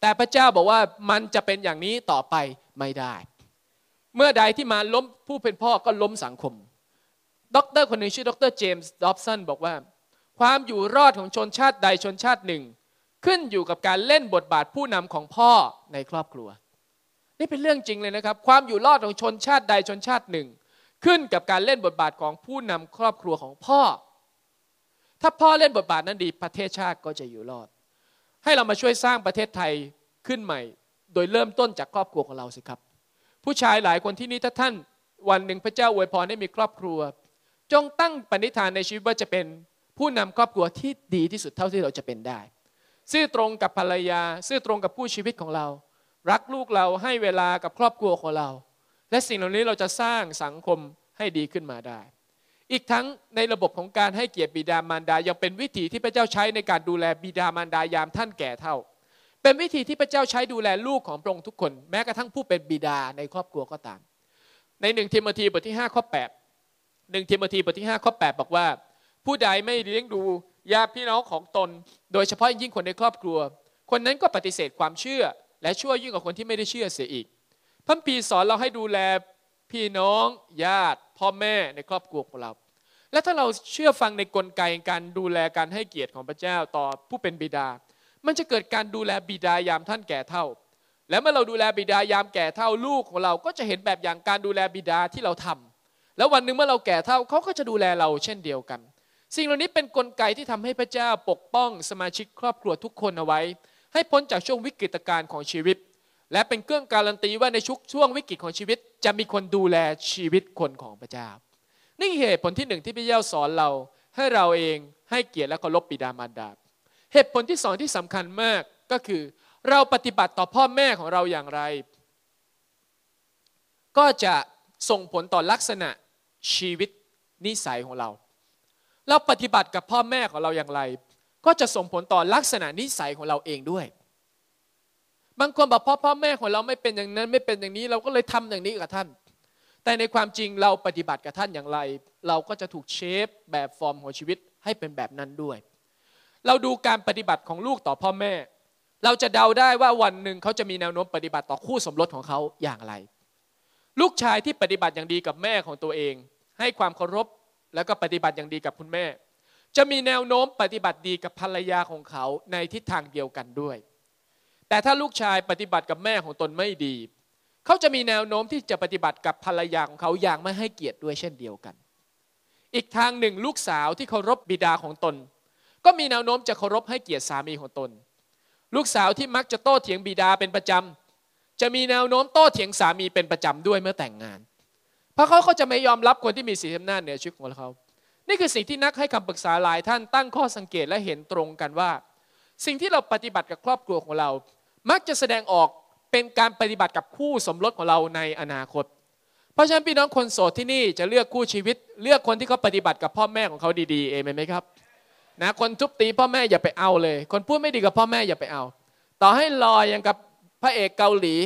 Speaker 1: แต่พระเจ้าบอกว่ามันจะเป็นอย่างนี้ต่อไปไม่ได้ เมื่อใดที่มาล้มผู้เป็นพ่อก็ล้มสังคม ดรคนหนึ่งชื่อดรเจมส์ดอบสันบอกว่า ความอยู่รอดของชนชาติใดชนชาติหนึ่ง ขึ้นอยู่กับการเล่นบทบาทผู้นำของพ่อในครอบครัวนี่เป็นเรื่องจริงเลยนะครับ ความอยู่รอดของชนชาติใดชนชาติหนึ่ง ขึ้นกับการเล่นบทบาทของผู้นำครอบครัวของพ่อ ถ้าพ่อเล่นบทบาทนั้นดี ประเทศชาติก็จะอยู่รอด ให้เรามาช่วยสร้างประเทศไทยขึ้นใหม่ โดยเริ่มต้นจากครอบครัวของเราสิครับ ผู้ชายหลายคนที่นี่ถ้าท่านวันหนึ่งพระเจ้าอวยพรให้มีครอบครัว จงตั้งปณิธานในชีวิตว่าจะเป็นผู้นำครอบครัวที่ดีที่สุดเท่าที่เราจะเป็นได้ ซื่อตรงกับภรรยาซื่อตรงกับผู้ชีวิตของเรารักลูกเราให้เวลากับครอบครัวของเรา และสิ่งเหล่านี้เราจะสร้างสังคมให้ดีขึ้นมาได้ อีกทั้งในระบบของการให้เกียรติบิดามารดา ยังเป็นวิธีที่พระเจ้าใช้ในการดูแลบิดามารดายามท่านแก่เท่า เป็นวิธีที่พระเจ้าใช้ดูแลลูกของพระองค์ทุกคน แม้กระทั่งผู้เป็นบิดาในครอบครัวก็ตาม ในหนึ่งเทมธีบทที่5ข้อ8่ทเทมธีบทที่5ข้อ8บอกว่า ผู้ใดไม่เลี้ยงดูญาติพี่น้องของตน โดยเฉพาะยิ่งคนในครอบครัว คนนั้นก็ปฏิเสธความเชื่อและชั่วยิ่งกว่าคนที่ไม่ได้เชื่อเสียอีกพัมปีสอนเราให้ดูแลพี่น้อง ญาติพ่อแม่ในครอบครัวของเรา และถ้าเราเชื่อฟังในกลไกการดูแลการให้เกียรติของพระเจ้าต่อผู้เป็นบิดา มันจะเกิดการดูแลบิดายามท่านแก่เท่าและเมื่อเราดูแลบิดายามแก่เท่าลูกของเราก็จะเห็นแบบอย่างการดูแลบิดาที่เราทำ แล้ววันหนึ่งเมื่อเราแก่เท่าเขาก็จะดูแลเราเช่นเดียวกัน สิ่งเหล่านี้เป็นนกลไกที่ทำให้พระเจ้าปกป้องสมาชิกครอบครัวทุกคนเอาไว้ให้พ้นจากช่วงวิกฤตการณ์ของชีวิต และเป็นเครื่องการันตีว่าในชุกช่วงวิกฤตของชีวิต จะมีคนดูแลชีวิตคนของพระเจ้านี่เหตุผลที่หนึ่งที่พระเจ้าสอนเราให้เราเองให้เกียรติและเคารพบิดามารดาเหตุผลที่สองที่สำคัญมากก็คือ เราปฏิบัติต่อพ่อแม่ของเราอย่างไร ก็จะส่งผลต่อลักษณะชีวิตนิสัยของเรา เราปฏิบัติกับพ่อแม่ของเราอย่างไรก็จะส่งผลต่อลักษณะนิสัยของเราเองด้วย บางคนบอกพ่อพ่อแม่ของเราไม่เป็นอย่างนั้นไม่เป็นอย่างนี้ เราก็เลยทำอย่างนี้กับท่าน แต่ในความจริงเราปฏิบัติกับท่านอย่างไร เราก็จะถูกเชฟแบบฟอร์มของชีวิตให้เป็นแบบนั้นด้วย เราดูการปฏิบัติของลูกต่อพ่อแม่ เราจะเดาได้ว่าวันหนึ่งเขาจะมีแนวโน้มปฏิบัติต่อคู่สมรสของเขาอย่างไร ลูกชายที่ปฏิบัติอย่างดีกับแม่ของตัวเอง ให้ความเคารพแล้วก็ปฏิบัติอย่างดีกับคุณแม่จะมีแนวโน้มปฏิบัติดีกับภรรยาของเขาในทิศทางเดียวกันด้วย แต่ถ้าลูกชายปฏิบัติกับแม่ของตนไม่ดี เขาจะมีแนวโน้มที่จะปฏิบัติกับภรรยาของเขาอย่างไม่ให้เกียรติด้วยเช่นเดียวกัน อีกทางหนึ่งลูกสาวที่เคารพบิดาของตน ก็มีแนวโน้มจะเคารพให้เกียรติสามีของตน ลูกสาวที่มักจะโต้เถียงบิดาเป็นประจำ จะมีแนวโน้มโต้เถียงสามีเป็นประจำด้วยเมื่อแต่งงาน เพราะเขาก็จะไม่ยอมรับคนที่มีสีำนาจเหนือชีวิตของเขานี่คือสิ่งที่นักให้คำปรึกษาหลายท่านตั้งข้อสังเกตและเห็นตรงกันว่า สิ่งที่เราปฏิบัติกับครอบครัวของเรา มักจะแสดงออกเป็นการปฏิบัติกับคู่สมรสของเราในอนาคต เพราะฉะนั้นพี่น้องคนโสดที่นี่จะเลือกคู่ชีวิต เลือกคนที่เขาปฏิบัติกับพ่อแม่ของเขาดีๆเองไหมครับนะคนทุบตีพ่อแม่อย่าไปเอาเลย คนพูดไม่ดีกับพ่อแม่อย่าไปเอา ต่อให้ลอยอย่างกับพระเอกเกาหลี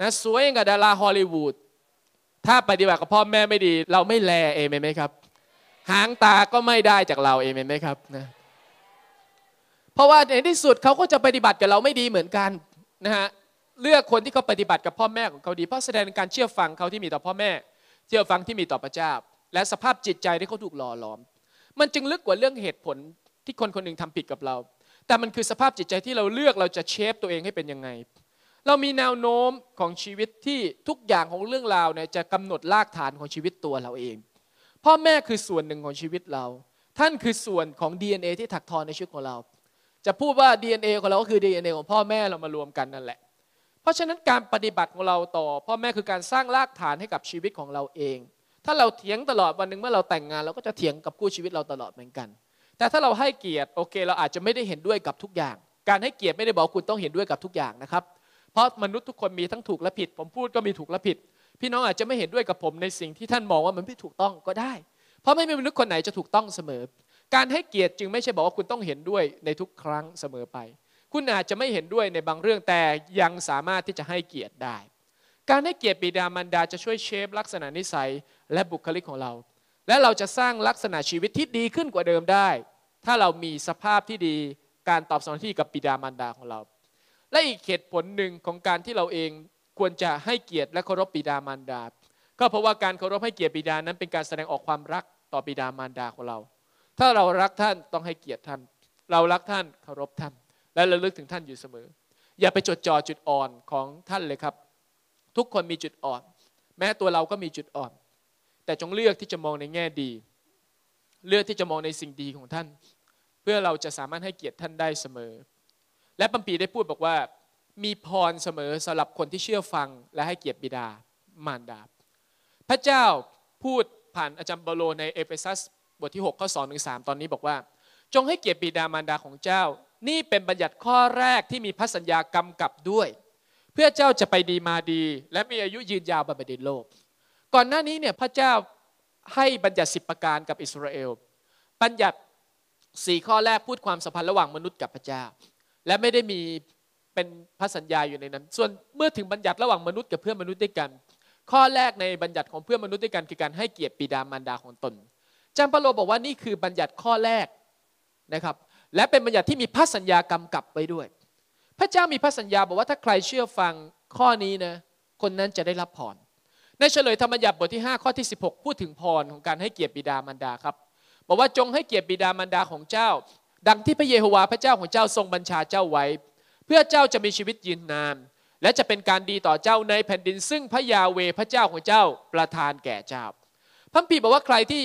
Speaker 1: นะสวยอย่างกับดาราฮอลลีวูด ถ้าปฏิบัติกับพ่อแม่ไม่ดีเราไม่แลเองไหมครับหางตาก็ไม่ได้จากเราเองไหมครับ นะ เพราะว่าในที่สุดเขาก็จะปฏิบัติกับเราไม่ดีเหมือนกันนะฮะ เลือกคนที่เขาปฏิบัติกับพ่อแม่ของเขาดี เพราะแสดงการเชื่อฟังเขาที่มีต่อพ่อแม่ เชื่อฟังที่มีต่อพระเจ้า และสภาพจิตใจที่เขาถูกหล่อหลอม มันจึงลึกกว่าเรื่องเหตุผลที่คนคนหนึ่งทำผิดกับเรา แต่มันคือสภาพจิตใจที่เราเลือกเราจะเชฟตัวเองให้เป็นยังไง เรามีแนวโน้มของชีวิตที่ทุกอย่างของเรื่องราวเนี่ยจะกำหนดรากฐานของชีวิตตัวเราเองพ่อแม่คือส่วนหนึ่งของชีวิตเรา ท่านคือส่วนของ DNA ที่ถักทอในชีวิตของเรา จะพูดว่า DNA ของเราก็คือ DNA ของพ่อแม่เรามารวมกันนั่นแหละ เพราะฉะนั้นการปฏิบัติของเราต่อ พ่อแม่คือการสร้างรากฐานให้กับชีวิตของเราเอง ถ้าเราเถียงตลอดวันหนึ่งเมื่อเราแต่งงานเราก็จะเถียงกับคู่ชีวิตเราตลอดเหมือนกัน แต่ถ้าเราให้เกียรติโอเค เราอาจจะไม่ได้เห็นด้วยกับทุกอย่าง การให้เกียรติไม่ได้บอกคุณต้องเห็นด้วยกับทุกอย่างนะครับ เพราะมนุษย์ทุกคนมีทั้งถูกและผิด ผมพูดก็มีถูกและผิดพี่น้องอาจจะไม่เห็นด้วยกับผมในสิ่งที่ท่านมองว่ามันไม่ถูกต้องก็ได้ เพราะไม่มีมนุษย์คนไหนจะถูกต้องเสมอ การให้เกียรติจึงไม่ใช่บอกว่าคุณต้องเห็นด้วยในทุกครั้งเสมอไป คุณอาจจะไม่เห็นด้วยในบางเรื่องแต่ยังสามารถที่จะให้เกียรติได้ การให้เกียรติบิดามารดาจะช่วยเชฟลักษณะนิสัยและบุคลิกของเรา และเราจะสร้างลักษณะชีวิตที่ดีขึ้นกว่าเดิมได้ ถ้าเรามีสภาพที่ดีการตอบสนองที่กับบิดามารดาของเรา และอีกเหตุผลหนึ่งของการที่เราเองควรจะให้เกียรติและเคารพบิดามารดา ก็เพราะว่าการเคารพให้เกียรติบิดา นั้น เป็นการแสดงออกความรักต่อบิดามารดาของเรา ถ้าเรารักท่านต้องให้เกียรติท่าน เรารักท่านเคารพท่าน และระลึกถึงท่านอยู่เสมอ อย่าไปจดจ่อจุดอ่อนของท่านเลยครับ ทุกคนมีจุดอ่อน แม้ตัวเราก็มีจุดอ่อน แต่จงเลือกที่จะมองในแง่ดี เลือกที่จะมองในสิ่งดีของท่าน เพื่อเราจะสามารถให้เกียรติท่านได้เสมอ และปัมปีได้พูดบอกว่ามีพรเสมอสำหรับคนที่เชื่อฟัง และให้เกียรติบิดามารดา พระเจ้าพูดผ่านอาจารย์เโล ในเอเฟซัสบทที่6ข้อ2ถึง3ตอนนี้บอกว่า จงให้เกียรติบิดามารดาของเจ้า นี่เป็นบัญญัติข้อแรกที่มีพระสัญญากำกับด้วย เพื่อเจ้าจะไปดีมาดี และมีอายุยืนยาวบนแผ่นดินโลก ก่อนหน้านี้เนี่ยพระเจ้าให้บัญญัติิบประการกับอิสราเอลบัญญัติ่ข้อแรกพูดความสัมพันธ์ระหว่างมนุษย์กับพระเจ้าและไม่ได้มีเป็นพระสัญญาอยู่ในนั้น ส่วนเมื่อถึงบัญญัติระหว่างมนุษย์กับเพื่อนมนุษย์ด้วยกัน ข้อแรกในบัญญัติของเพื่อนมนุษย์ด้วยกันคือการให้เกียรติปิดามารดาของตนจามปปโลบอกว่านี่คือบัญญัติข้อแรกนะครับ และเป็นบัญญัติที่มีพระสัญญากำกับไว้ด้วย พระเจ้ามีพระสัญญาบอกว่าถ้าใครเชื่อฟังข้อนี้นะ คนนั้นจะได้รับพรในเฉลยธรรมบัญญัติบทที่5ข้อที่ 16 พูดถึงพรของการให้เกียรติบิดามารดาครับ บอกว่าจงให้เกียรติบิดามารดาของเจ้า ดังที่พระเยโฮวาห์พระเจ้าของเจ้าทรงบัญชาเจ้าไว้พื่อเจ้าจะมีชีวิตยืนนาน และจะเป็นการดีต่อเจ้าในแผ่นดินซึ่งพระยาเวพระเจ้าของเจ้าประทานแก่เจ้า พระพีบอกว่าใครที่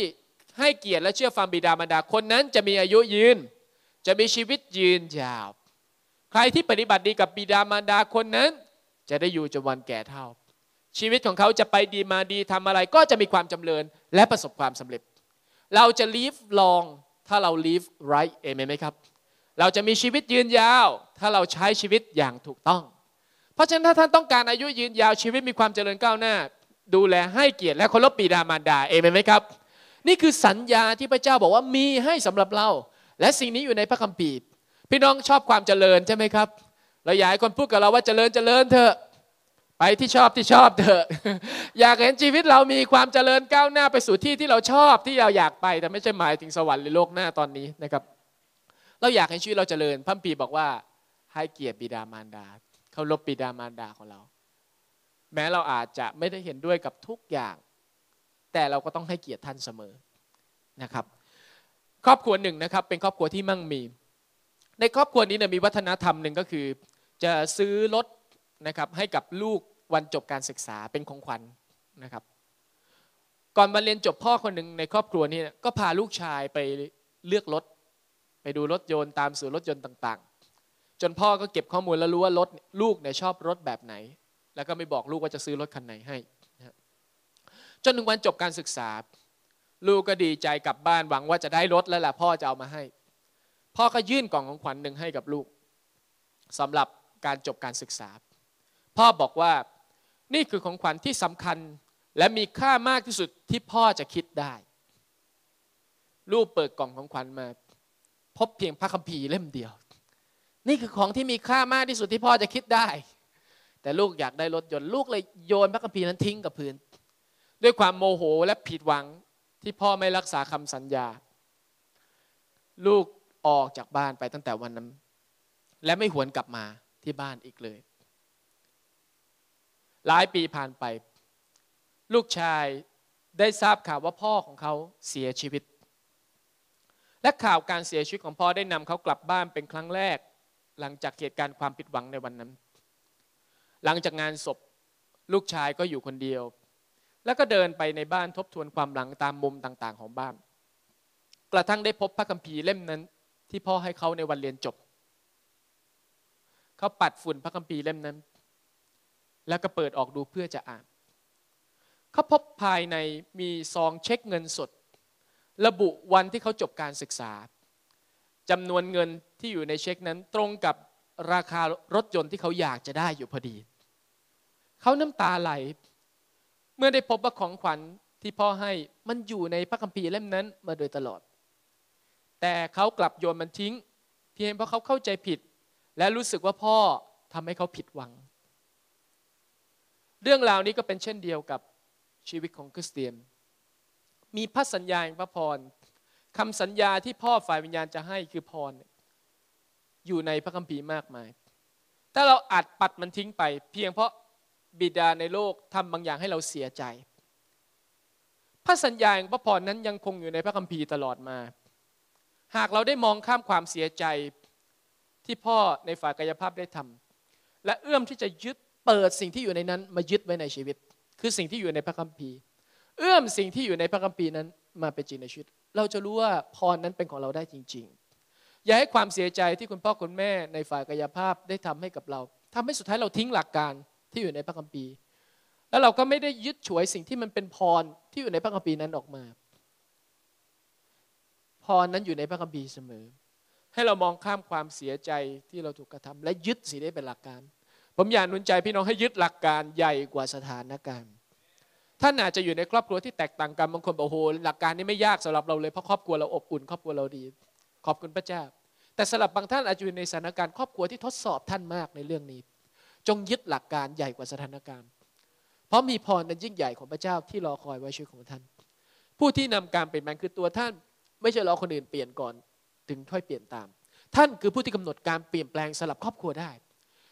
Speaker 1: ให้เกียรติและเชื่อฟังบิดามารดาคนนั้น จะมีอายุยืน จะมีชีวิตยืนยาว ใครที่ปฏิบัติดีกับบิดามารดาคนนั้น จะได้อยู่จนวันแก่เท่าชีวิตของเขาจะไปดีมาดีทำอะไรก็จะมีความจำเริญและประสบความสำเร็จ เราจะ live long ถ้าเรา live right เอเมนไหมครับเราจะมีชีวิตยืนยาวถ้าเราใช้ชีวิตอย่างถูกต้อง เพราะฉะนั้นถ้าท่านต้องการอายุยืนยาว ชีวิตมีความเจริญก้าวหน้า ดูแลให้เกียรติและเคารพปีดามารดาเอเมนไหมครับ นี่คือสัญญาที่พระเจ้าบอกว่ามีให้สำหรับเรา และสิ่งนี้อยู่ในพระคัมภีร์พี่น้องชอบความเจริญใช่ไหมครับเราอยากให้คนพูดกับเราว่าเจริญเจริญเถอะ ไปที่ชอบที่ชอบเถอะอยากเห็นชีวิตเรามีความเจริญก้าวหน้าไปสู่ที่ที่เราชอบที่เราอยากไป แต่ไม่ใช่หมายถึงสวรรค์หรือโลกหน้าตอนนี้นะครับเราอยากให้ชีวิตเราจเจริญพระปีบอกว่า ให้เกียรติบิดามารดาเคารพบิดามารดาของเรา แม้เราอาจจะไม่ได้เห็นด้วยกับทุกอย่าง แต่เราก็ต้องให้เกียรติท่านเสมอนะครับ ครอบครัวหนึ่งนะครับ เป็นครอบครัวที่มั่งมี ในครอบครัวนี้เนี่ยมีวัฒนธรรมหนึ่งก็คือ จะซื้อรถนะครับให้กับลูกวันจบการศึกษาเป็นของขวัญนนะครับ ก่อนมาเรียนจบพ่อคนหนึ่งในครอบครัวนี้ก็พาลูกชายไปเลือกรถไปดูรถยนต์ตามสื่อรถยนต์ต่างๆ จนพ่อก็เก็บข้อมูลแล้วรู้ว่ารถลูกเนี่ยชอบรถแบบไหน แล้วก็ไม่บอกลูกว่าจะซื้อรถคันไหนให้ จนถึงวันจบการศึกษา ลูกก็ดีใจกลับบ้านหวังว่าจะได้รถแล้วแหละพ่อจะเอามาให้ พ่อก็ยื่นกล่องของขวัญหนึ่งให้กับลูก สำหรับการจบการศึกษา พ่อบอกว่านี่คือของขวัญที่สำคัญและมีค่ามากที่สุดที่พ่อจะคิดได้ ลูกเปิดกล่องของขวัญมาพบเพียงพระคัมภีร์เล่มเดียว นี่คือของที่มีค่ามากที่สุดที่พ่อจะคิดได้ แต่ลูกอยากได้รถยนต์ ลูกเลยโยนพระคัมภีร์นั้นทิ้งกับพื้น ด้วยความโมโหและผิดหวังที่พ่อไม่รักษาคำสัญญา ลูกออกจากบ้านไปตั้งแต่วันนั้น และไม่หวนกลับมาที่บ้านอีกเลย หลายปีผ่านไป ลูกชายได้ทราบข่าวว่าพ่อของเขาเสียชีวิตและข่าวการเสียชีวิตของพ่อได้นำเขากลับบ้านเป็นครั้งแรกหลังจากเหตุการณ์ความผิดหวังในวันนั้น หลังจากงานศพลูกชายก็อยู่คนเดียว แล้วก็เดินไปในบ้านทบทวนความหลังตามมุมต่างๆ ของบ้าน กระทั่งได้พบพระคัมภีร์เล่มนั้น ที่พ่อให้เขาในวันเรียนจบ เขาปัดฝุ่นพระคัมภีร์เล่มนั้น แล้วก็เปิดออกดูเพื่อจะอ่าน เขาพบภายในมีซองเช็คเงินสดระบุวันที่เขาจบการศึกษาจำนวนเงินที่อยู่ในเช็คนั้นตรงกับราคารถยนต์ที่เขาอยากจะได้อยู่พอดี เขาน้ำตาไหลเมื่อได้พบว่าของขวัญที่พ่อให้มันอยู่ในพระคัมภีร์เล่มนั้นมาโดยตลอด แต่เขากลับโยนมันทิ้ง เพียงเพราะเขาเข้าใจผิด และรู้สึกว่าพ่อทำให้เขาผิดหวัง เรื่องราวนี้ก็เป็นเช่นเดียวกับชีวิตของคริสเตียนมีพระสัญญางพระพรคำสัญญาที่พ่อฝ่ายวิญญาณจะให้คือพรอยู่ในพระคัมภีร์มากมายถ้าเราอาจปัดมันทิ้งไป เพียงเพราะบิดาในโลกทำบางอย่างให้เราเสียใจ พระสัญญางพระพรนั้นยังคงอยู่ในพระคัมภีร์ตลอดมา หากเราได้มองข้ามความเสียใจที่พ่อในฝ่ายกายภาพได้ทำและเอื้อมที่จะยึดเปิดสิ่งที่อยู่ในนั้น มายึดไว้ในชีวิต คือสิ่งที่อยู่ในพระคัมภีร์เอื้อมสิ่งที่อยู่ในพระคัมภีร์นั้นมาเป็นจริงในชีวิต เราจะรู้ว่าพรนั้นเป็นของเราได้จริง ๆอย่าให้ความเสียใจที่คุณพ่อคุณแม่ในฝ่ายกายภาพได้ทำให้กับเราทำให้สุดท้ายเราทิ้งหลักการที่อยู่ในพระคัมภีร์แล้วเราก็ไม่ได้ยึดฉวยสิ่งที่มันเป็นพรที่อยู่ในพระคัมภีร์นั้นออกมา พรนั้นอยู่ในพระคัมภีร์เสมอ ให้เรามองข้ามความเสียใจที่เราถูกกระทำ และยึดสิ่งนี้เป็นหลักการ ผมอยากนุนใจพี่น้องให้ยึดหลักการใหญ่กว่าสถานการณ์ท่านอาจจะอยู่ในครอบครัวที่แตกต่างกันบางคนบอกโหหลักการนี้ไม่ยากสำหรับเราเลยเพราะครอบครัวเราอบอุ่น ครอบครัวเราดี ขอบคุณพระเจ้า แต่สำหรับบางท่านอาจจะอยู่ในสถานการณ์ครอบครัวที่ทดสอบท่านมากในเรื่องนี้ จงยึดหลักการใหญ่กว่าสถานการณ์เพราะมีพรนั้นยิ่งใหญ่ของพระเจ้าที่รอคอยไว้ช่วยของท่าน ผู้ที่นำการเปลี่ยนแปลงคือตัวท่าน ไม่ใช่รอคนอื่นเปลี่ยนก่อน ถึงค่อยเปลี่ยนตาม ท่านคือผู้ที่กำหนดการเปลี่ยนแปลงสำหรับครอบครัวได้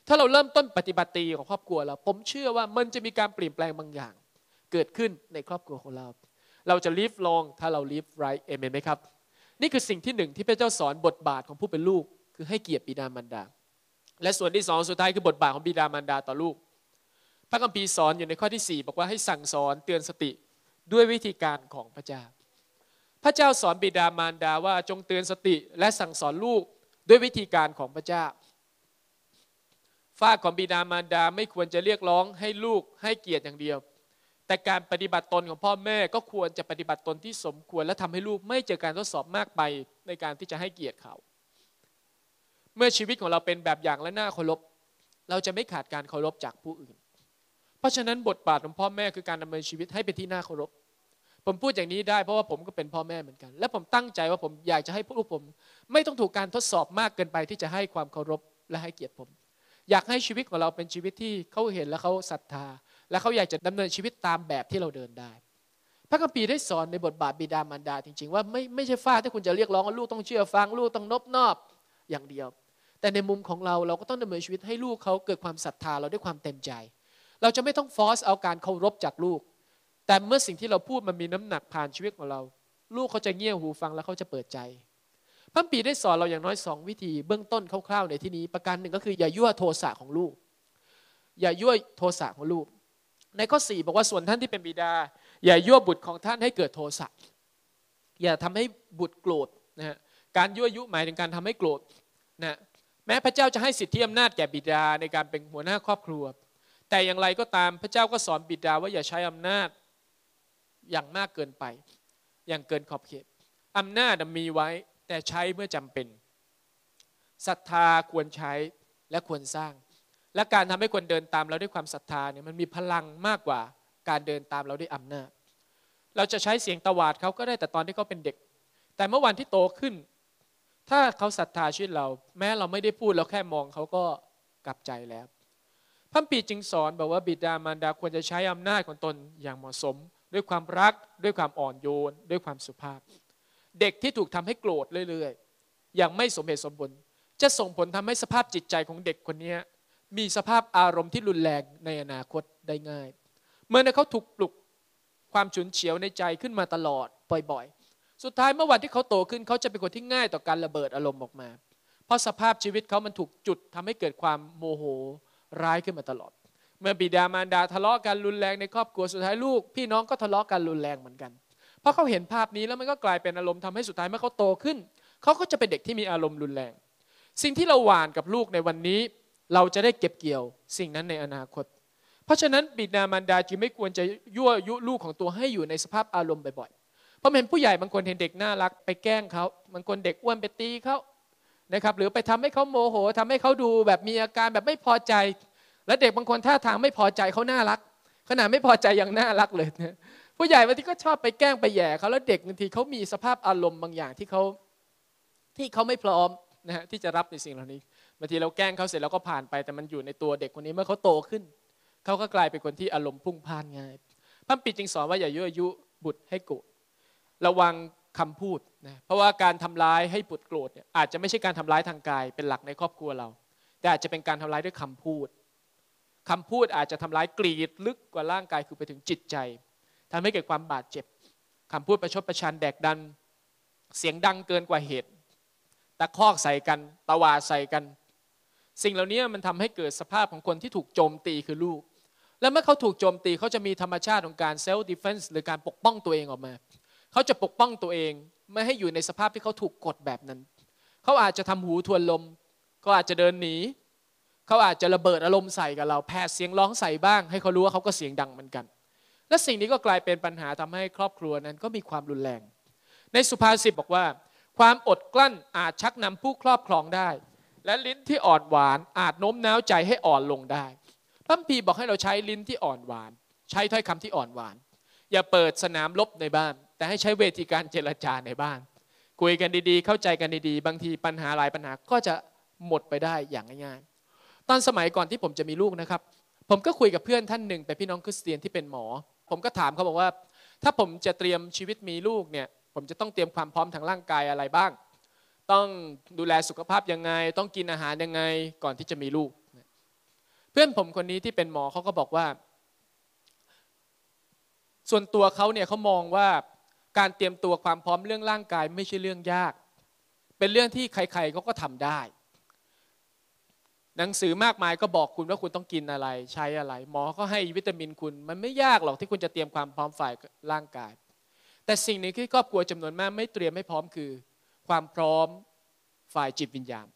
Speaker 1: ถ้าเราเริ่มต้นปฏิบัติตีของครอบครัวเราผมเชื่อว่ามันจะมีการเปลี่ยนแปลงบางอย่างเกิดขึ้นในครอบครัวของเรา เราจะ live long ถ้าเรา live right เอเมนไหมครับ นี่คือสิ่งที่หนึ่งที่พระเจ้าสอนบทบาทของผู้เป็นลูกคือให้เกียรติบิดามารดา และส่วนที่สองสุดท้ายคือบทบาทของบิดามารดาต่อลูก พระคัมภีร์สอนอยู่ในข้อที่ 4 บอกว่าให้สั่งสอนเตือนสติด้วยวิธีการของพระเจ้า พระเจ้าสอนบิดามารดาว่าจงเตือนสติและสั่งสอนลูกด้วยวิธีการของพระเจ้าฝ้าของบิดามารดาไม่ควรจะเรียกร้องให้ลูกให้เกียรติอย่างเดียวแต่การปฏิบัติตนของพ่อแม่ ก็ควรจะปฏิบัติตนที่สมควรและทำให้ลูกไม่เจอการทดสอบมากไปในการที่จะให้เกียรติเขา เมื่อชีวิตของเราเป็นแบบอย่างและน่าเคารพ เราจะไม่ขาดการเคารพจากผู้อื่น เพราะฉะนั้นบทบาทของพ่อแม่คือการดำเนินชีวิตให้เป็นที่น่าเคารพผมพูดอย่างนี้ได้เพราะว่าผมก็เป็นพ่อแม่เหมือนกัน และผมตั้งใจว่าผมอยากจะให้ลูกผม ไม่ต้องถูกการทดสอบมากเกินไปที่จะให้ความเคารพและให้เกียรติผม อยากให้ชีวิตของเราเป็นชีวิตที่เขาเห็นและเขาศรัทธาและเขาอยากจะดำเนินชีวิตตามแบบที่เราเดินได้ พระคัมภีร์ได้สอนในบทบาทบิดามารดา จริง ๆ ว่าไม่ไม่ใช่ฟ้าที่คุณจะเรียกร้องว่าลูกต้องเชื่อฟังลูกต้องนบนอบอย่างเดียว แต่ในมุมของเราเราก็ต้องดำเนินชีวิตให้ลูกเขาเกิดความศรัทธาเราด้วยความเต็มใจ เราจะไม่ต้องฟอสเอาการเคารพจากลูก แต่เมื่อสิ่งที่เราพูดมันมีน้ำหนักผ่านชีวิตของเรา ลูกเขาจะเงี่ยหูฟัง แล้วเขาจะเปิดใจ พระปีได้สอนเราอย่างน้อยสองวิธีเบื้องต้นคร่าวๆ ในที่นี้ประการหนึ่งก็คืออย่ายั่วโทสะของลูก อย่ายั่วโทสะของลูกในข้อ4บอกว่าส่วนท่านที่เป็นบิดา อย่ายั่วบุตรของท่านให้เกิดโทสะอย่าทำให้บุตรโกรธนะฮะการยั่วยุหมายถึงการทำให้โกรธนะแม้พระเจ้าจะให้สิทธิอำนาจแก่บิดาในการเป็นหัวหน้าครอบครัวแต่อย่างไรก็ตามพระเจ้าก็สอนบิดาว่าอย่าใช้อำนาจอย่างมากเกินไป อย่างเกินขอบเขต อำนาจมีไว้แต่ใช้เมื่อจำเป็นศรัทธาควรใช้และควรสร้างและการทำให้คนเดินตามเราด้วยความศรัทธาเนี่ยมันมีพลังมากกว่าการเดินตามเราด้วยอำนาจ เราจะใช้เสียงตวาดเขาก็ได้แต่ตอนที่เขาเป็นเด็ก แต่เมื่อวันที่โตขึ้น ถ้าเขาศรัทธาชีวิตเรา แม้เราไม่ได้พูดเราแค่มองเขาก็กลับใจแล้วพระปีจึงสอนบอกว่าบิดามารดาควรจะใช้อำนาจของตนอย่างเหมาะสม ด้วยความรัก ด้วยความอ่อนโยน ด้วยความสุภาพ เด็กที่ถูกทำให้โกรธเรื่อย ๆ อย่างไม่สมเหตุสมผลจะส่งผลทำให้สภาพจิตใจของเด็กคนนี้มีสภาพอารมณ์ที่รุนแรงในอนาคตได้ง่าย เมื่อเขาถูกปลุกความฉุนเฉียวในใจขึ้นมาตลอดบ่อยๆ สุดท้ายเมื่อวันที่เขาโตขึ้นเขาจะเป็นคนที่ง่ายต่อการระเบิดอารมณ์ออกมา เพราะสภาพชีวิตเขามันถูกจุดทำให้เกิดความโมโหร้ายขึ้นมาตลอด เมื่อบิดามารดาทะเลาะกันรุนแรงในครอบครัวสุดท้ายลูกพี่น้องก็ทะเลาะกันรุนแรงเหมือนกัน เพราะเขาเห็นภาพนี้แล้วมันก็กลายเป็นอารมณ์ทำให้สุดท้ายเมื่อเขาโตขึ้น เขาก็จะเป็นเด็กที่มีอารมณ์รุนแรง สิ่งที่เราหวานกับลูกในวันนี้เราจะได้เก็บเกี่ยวสิ่งนั้นในอนาคต เพราะฉะนั้นบิดามารดาจึงไม่ควรจะยั่วยุลูกของตัวให้อยู่ในสภาพอารมณ์บ่อยๆ เพราะเห็นผู้ใหญ่บางคนเห็นเด็กน่ารัก ไปแกล้งเขาบางคนเด็กอ้วนไปตีเขานะครับ หรือไปทำให้เขาโมโห ทำให้เขาดูแบบมีอาการแบบไม่พอใจ และเด็กบางคนท่าทางไม่พอใจเขาน่ารักขนาดไม่พอใจยังน่ารักเลยนะผู้ใหญ่บางทีก็ชอบไปแกล้งไปแย่เขาแล้วเด็กบางทีเขามีสภาพอารมณ์บางอย่างที่เขาที่เขาไม่พร้อมนะฮะที่จะรับในสิ่งเหล่านี้บางทีเราแกล้งเขาเสร็จแล้วก็ผ่านไป แต่มันอยู่ในตัวเด็กคนนี้เมื่อเขาโตขึ้นเขาก็กลายเป็นคนที่อารมณ์พุ่งพ่านง่ายพระปิดจึงสอนว่าอย่ายุ่วยุบุตรให้โกรธระวังคำพูดนะเพราะว่าการทำร้ายให้บุตรโกรธเนี่ยอาจจะไม่ใช่การทำร้ายทางกายเป็นหลักในครอบครัวเรา แต่อาจจะเป็นการทำร้ายด้วยคำพูด คำพูดอาจจะทำร้ายกรีดลึกกว่าร่างกายคือไปถึงจิตใจ ทำให้เกิดความบาดเจ็บ คำพูดประชดประชันแดกดันเสียงดังเกินกว่าเหตุตะคอกใส่กันตะวาใส่กันสิ่งเหล่านี้มันทำให้เกิดสภาพของคนที่ถูกโจมตีคือลูก และเมื่อเขาถูกโจมตีเขาจะมีธรรมชาติของการเซลล์ดิฟเฟนซ์หรือการปกป้องตัวเองออกมา เขาจะปกป้องตัวเองไม่ให้อยู่ในสภาพที่เขาถูกกดแบบนั้น เขาอาจจะทำหูทวนลมเขาอาจจะเดินหนี เขาอาจจะระเบิดอารมณ์ใส่กับเราแผดเสียงร้องใส่บ้างให้เขารู้ว่าเขาก็เสียงดังเหมือนกัน และสิ่งนี้ก็กลายเป็นปัญหาทำให้ครอบครัวนั้นก็มีความรุนแรง ในสุภาษิตบอกว่า ความอดกลั้นอาจชักนำผู้ครอบครองได้และลิ้นที่อ่อนหวานอาจโน้มน้าวใจให้อ่อนลงได้พระพีบอกให้เราใช้ลิ้นที่อ่อนหวาน ใช้ถ้อยคำที่อ่อนหวาน อย่าเปิดสนามลบในบ้าน แต่ให้ใช้เวทีการเจรจาในบ้านคุยกันดีๆเข้าใจกันดีๆ บางทีปัญหาหลายปัญหาก็จะหมดไปได้อย่างง่ายๆ ตอนสมัยก่อนที่ผมจะมีลูกนะครับ ผมก็คุยกับเพื่อนท่านหนึ่งเป็นพี่น้องคริสเตียนที่เป็นหมอ ผมก็ถามเขาบอกว่า ถ้าผมจะเตรียมชีวิตมีลูกเนี่ย ผมจะต้องเตรียมความพร้อมทางร่างกายอะไรบ้างต้องดูแลสุขภาพยังไง ต้องกินอาหารยังไงก่อนที่จะมีลูก เพื่อนผมคนนี้ที่เป็นหมอเขาก็บอกว่า ส่วนตัวเขาเนี่ยเขามองว่าการเตรียมตัวความพร้อมเรื่องร่างกาย ไม่ใช่เรื่องยาก เป็นเรื่องที่ใครๆเขาก็ทำได้ หนังสือมากมายก็บอกคุณว่าคุณต้องกินอะไร ใช้อะไร หมอก็ให้วิตามินคุณ มันไม่ยากหรอกที่คุณจะเตรียมความพร้อมฝ่ายร่างกาย แต่สิ่งหนึ่งที่ครอบครัวจำนวนมากไม่เตรียมให้พร้อมคือความพร้อมฝ่ายจิตวิญญาณ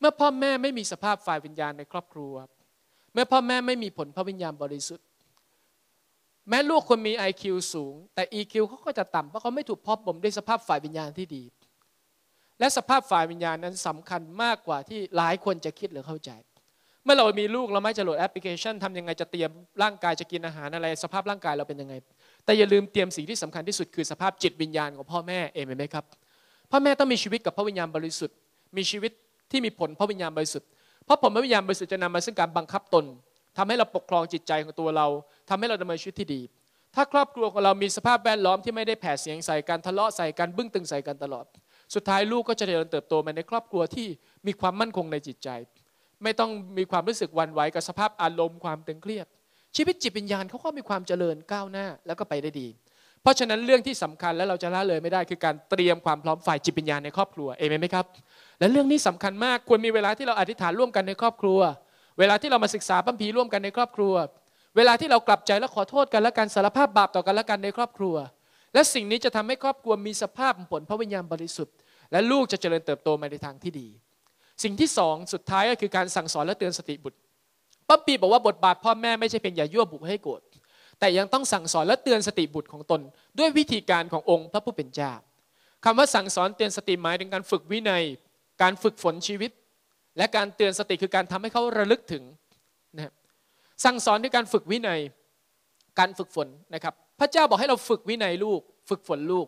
Speaker 1: เมื่อพ่อแม่ไม่มีสภาพฝ่ายวิญญาณในครอบครัว เมื่อพ่อแม่ไม่มีผลพระวิญญาณบริสุทธิ์ แม้ลูกคนมี IQ สูง แต่ EQ เขาก็จะต่ำเพราะเขาไม่ถูกพอบบ่มด้วยสภาพฝ่ายวิญญาณที่ดี และสภาพฝ่ายวิญญาณนั้นสำคัญมากกว่าที่หลายคนจะคิดหรือเข้าใจ เมื่อเรามีลูกเราไม่จะโหลดแอปพลิเคชันทำยังไงจะเตรียมร่างกายจะกินอาหารอะไร สภาพร่างกายเราเป็นยังไง แต่อย่าลืมเตรียมสิ่งที่สำคัญที่สุดคือสภาพจิตวิญญาณของพ่อแม่เองไหมครับพระแม่ต้องมีชีวิตกับพระวิญญาณบริสุทธิ์ มีชีวิตที่มีผลพระวิญญาณบริสุทธิ์เพราะผลพระวิญญาณบริสุทธิ์จะนำมาซึ่งการบังคับตน ทำให้เราปกครองจิตใจของตัวเรา ทำให้เราดำเนินชีวิตที่ดี ถ้าครอบครัวของเรามีสภาพแวดล้อมที่ไม่ได้แผ่เสียงใส่กันทะเลาะใส่กันบึ้งตึงใส่กันตลอด สุดท้ายลูกก็จะเริญเติบโตมาในครอบครัวที่มีความมั่นคงในจิตใจ ไม่ต้องมีความรู้สึกวันไหวกับสภาพอารมณ์ความตึงเครียดชีวิตจิตวิญญาณเขาก็มีความเจริญก้าวหน้าแล้วก็ไปได้ดีเพราะฉะนั้นเรื่องที่สำคัญและเราจะละเลยไม่ได้คือการเตรียมความพร้อมฝ่ายจิตวิญญาณในครอบครัวเอเมนไหมครับ และเรื่องนี้สำคัญมากควรมีเวลาที่เราอธิษฐานร่วมกันในครอบครัว เวลาที่เรามาศึกษาพัมพีร่วมกันในครอบครัว เวลาที่เรากลับใจและขอโทษกันและการสารภาพบาปต่อกันและกันในครอบครัว และสิ่งนี้จะทำให้ครอบครัวมีสภาพผลพระวิญญาณบริสุทธิ์และลูกจะเจริญเติบโตมาในทางที่ดี สิ่งที่สองสุดท้ายก็คือการสั่งสอนและเตือนสติบุตรปัมปีบอกว่าบทบาทพ่อแม่ไม่ใช่เพียงอย่ายั่วบุกให้โกรธแต่ยังต้องสั่งสอนและเตือนสติบุตรของตน ด้วยวิธีการขององค์พระผู้เป็นเจ้าคำว่าสั่งสอนเตือนสติหมายถึงการฝึกวินัย การฝึกฝนชีวิต และการเตือนสติคือการทำให้เขาระลึกถึงนะสั่งสอนด้วยการฝึกวินัย การฝึกฝนนะครับพระเจ้าบอกให้เราฝึกวินัยลูก ฝึกฝนลูก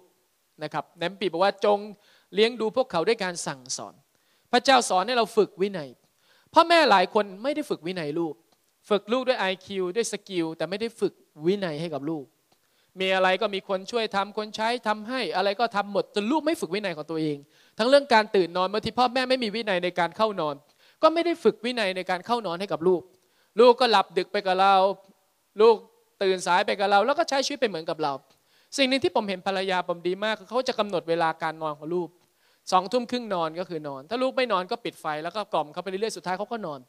Speaker 1: นะครับแหนมปีบอกว่าจงเลี้ยงดูพวกเขาด้วยการสั่งสอน พระเจ้าสอนให้เราฝึกวินัยพ่อแม่หลายคนไม่ได้ฝึกวินัยลูกฝึกลูกด้วย IQ ด้วยสกิลแต่ไม่ได้ฝึกวินัยให้กับลูก มีอะไรก็มีคนช่วยทำคนใช้ทำให้ อะไรก็ทำหมดจนลูกไม่ฝึกวินัยของตัวเอง ทั้งเรื่องการตื่นนอนบางทีพ่อแม่ไม่มีวินัยในการเข้านอน ก็ไม่ได้ฝึกวินัยในการเข้านอนให้กับลูก ลูกก็หลับดึกไปกับเรา ลูกตื่นสายไปกับเรา แล้วก็ใช้ชีวิตไปเหมือนกับเรา สิ่งหนึ่งที่ผมเห็นภรรยาผมดีมากคือเขาจะกำหนดเวลาการนอนของลูกสองทุ่มครึ่งนอนก็คือนอน ถ้าลูกไม่นอนก็ปิดไฟแล้วก็กล่อมเขาไปเรื่อยๆสุดท้ายเขาก็นอน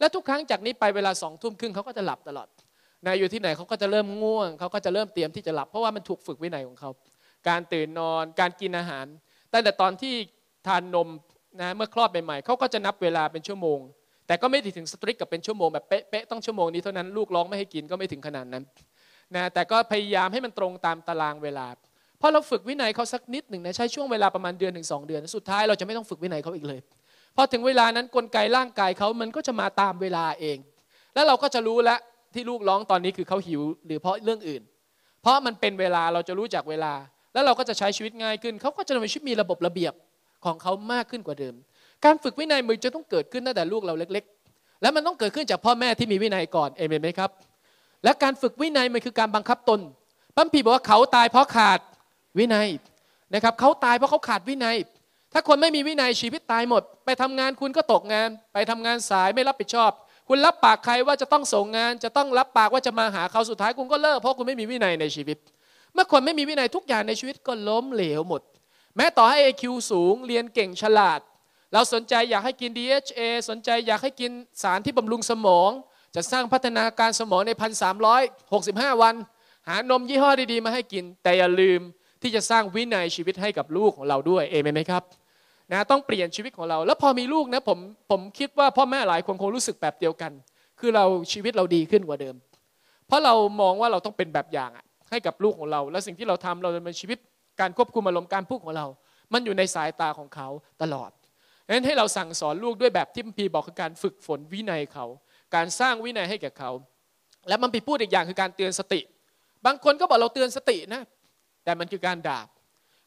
Speaker 1: แล้วทุกครั้งจากนี้ไปเวลาสองทุ่มครึ่งเขาก็จะหลับตลอดนะอยู่ที่ไหนเขาก็จะเริ่มง่วงเขาก็จะเริ่มเตรียมที่จะหลับ เพราะว่ามันถูกฝึกวินัยของเขาการตื่นนอนการกินอาหารตั้งแต่ตอนที่ทานนมนะเมื่อคลอดใหม่ๆเขาก็จะนับเวลาเป็นชั่วโมง แต่ก็ไม่ถึงสตริกกับเป็นชั่วโมง แบบเป๊ะๆต้องชั่วโมงนี้เท่านั้นลูกร้องไม่ให้กินก็ไม่ถึงขนาดนั้น นะแต่ก็พยายามให้มันตรงตามตารางเวลาพอเราฝึกวินัยเขาสักนิดหนึ่งนะใช้ช่วงเวลาประมาณเดือนถึงสองเดือน สุดท้ายเราจะไม่ต้องฝึกวินัยเขาอีกเลยพอถึงเวลานั้นนกลไกร่างกายเขามันก็จะมาตามเวลาเอง แล้วเราก็จะรู้แล้วที่ลูกร้องตอนนี้คือเขาหิว หรือเพราะเรื่องอื่น เพราะมันเป็นเวลาเราจะรู้จักเวลา แล้วเราก็จะใช้ชีวิตง่ายขึ้นเขาก็จะมีชีวิตมีระบบระเบียบของเขามากขึ้นกว่าเดิม การฝึกวินัยมือจะต้องเกิดขึ้นตั้งแต่ลูกเราเล็ก ๆ แล้วมันต้องเกิดขึ้นจากพ่อแม่ที่มีวินัยก่อนเอเมนไหมครับและการฝึกวินัยมันคือการบังคับตนปั้มพีบอกว่าเขาตายเพราะขาดวินัยนะครับเขาตายเพราะเขาขาดวินัยถ้าคนไม่มีวินัยชีวิตตายหมด ไปทำงานคุณก็ตกงาน ไปทำงานสายไม่รับผิดชอบ คุณรับปากใครว่าจะต้องส่งงาน จะต้องรับปากว่าจะมาหาเขาสุดท้ายคุณก็เลิกเพราะคุณไม่มีวินัยในชีวิต เมื่อคนไม่มีวินัยทุกอย่างในชีวิตก็ล้มเหลวหมด แม้ต่อให้ AQ สูงเรียนเก่งฉลาด เราสนใจอยากให้กิน DHA สนใจอยากให้กินสารที่บำรุงสมอง จะสร้างพัฒนาการสมองใน 1,365 วัน หานมยี่ห้อดีๆมาให้กินแต่อย่าลืมที่จะสร้างวินัยชีวิตให้กับลูกของเราด้วยเอเมนไหมครับนะต้องเปลี่ยนชีวิตของเราแล้วพอมีลูกนะผมผมคิดว่าพ่อแม่หลายคนคงรู้สึกแบบเดียวกัน คือเราชีวิตเราดีขึ้นกว่าเดิม เพราะเรามองว่าเราต้องเป็นแบบอย่างให้กับลูกของเรา และสิ่งที่เราทำเราจะเป็นชีวิตการควบคุมอารมณ์การพูดของเรา มันอยู่ในสายตาของเขาตลอดดังนั้นให้เราสั่งสอนลูกด้วยแบบที่พีบอกคือการฝึกฝนวินัยเขา การสร้างวินัยให้แก่เขา และมันพีพูดอีกอย่างคือการเตือนสติ บางคนก็บอกเราเตือนสตินะแต่มันคือการด่า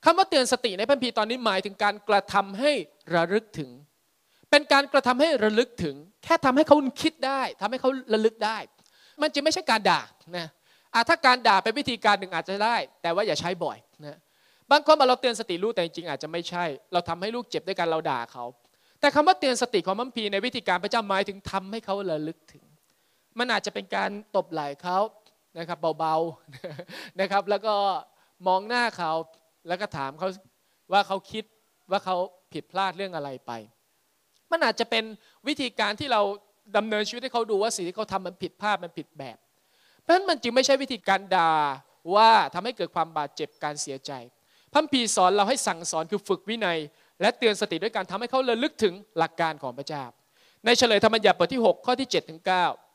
Speaker 1: คำว่าเตือนสติในพันพีตอนนี้หมายถึง การกระทำให้ระลึกถึง เป็นการกระทำให้ระลึกถึง แค่ทำให้เขาคิดได้ ทำให้เขาระลึกได้ มันจะไม่ใช่การด่านะถ้าการด่าเป็นวิธีการหนึ่งอาจจะได้ แต่ว่าอย่าใช้บ่อยนะ บางคนมาเราเตือนสติลูกแต่จริงๆอาจจะไม่ใช่ เราทำให้ลูกเจ็บด้วยการเราด่าเขา แต่คำว่าเตือนสติของมัมพีในวิธีการพระเจ้าหมายถึงทำให้เขาระลึกถึง มันอาจจะเป็นการตบไหล่เขานะครับเบาๆนะครับ แล้วก็มองหน้าเขาแล้วก็ถามเขาว่าเขาคิดว่าเขาผิดพลาดเรื่องอะไรไป มันอาจจะเป็นวิธีการที่เราดำเนินชีวิตให้เขาดูว่าสิ่งที่เขาทำมันผิดพลาดมันผิดแบบ เพราะฉะนั้นมันจึงไม่ใช่วิธีการด่าว่าทำให้เกิดความบาดเจ็บการเสียใจพัมพีสอนเราให้สั่งสอนคือฝึกวินัย และเตือนสติด้วยการทำให้เขาระลึกถึงหลักการของพระเจ้า ในเฉลยธรรมบัญญัติบทที่ 6 ข้อที่7ถึง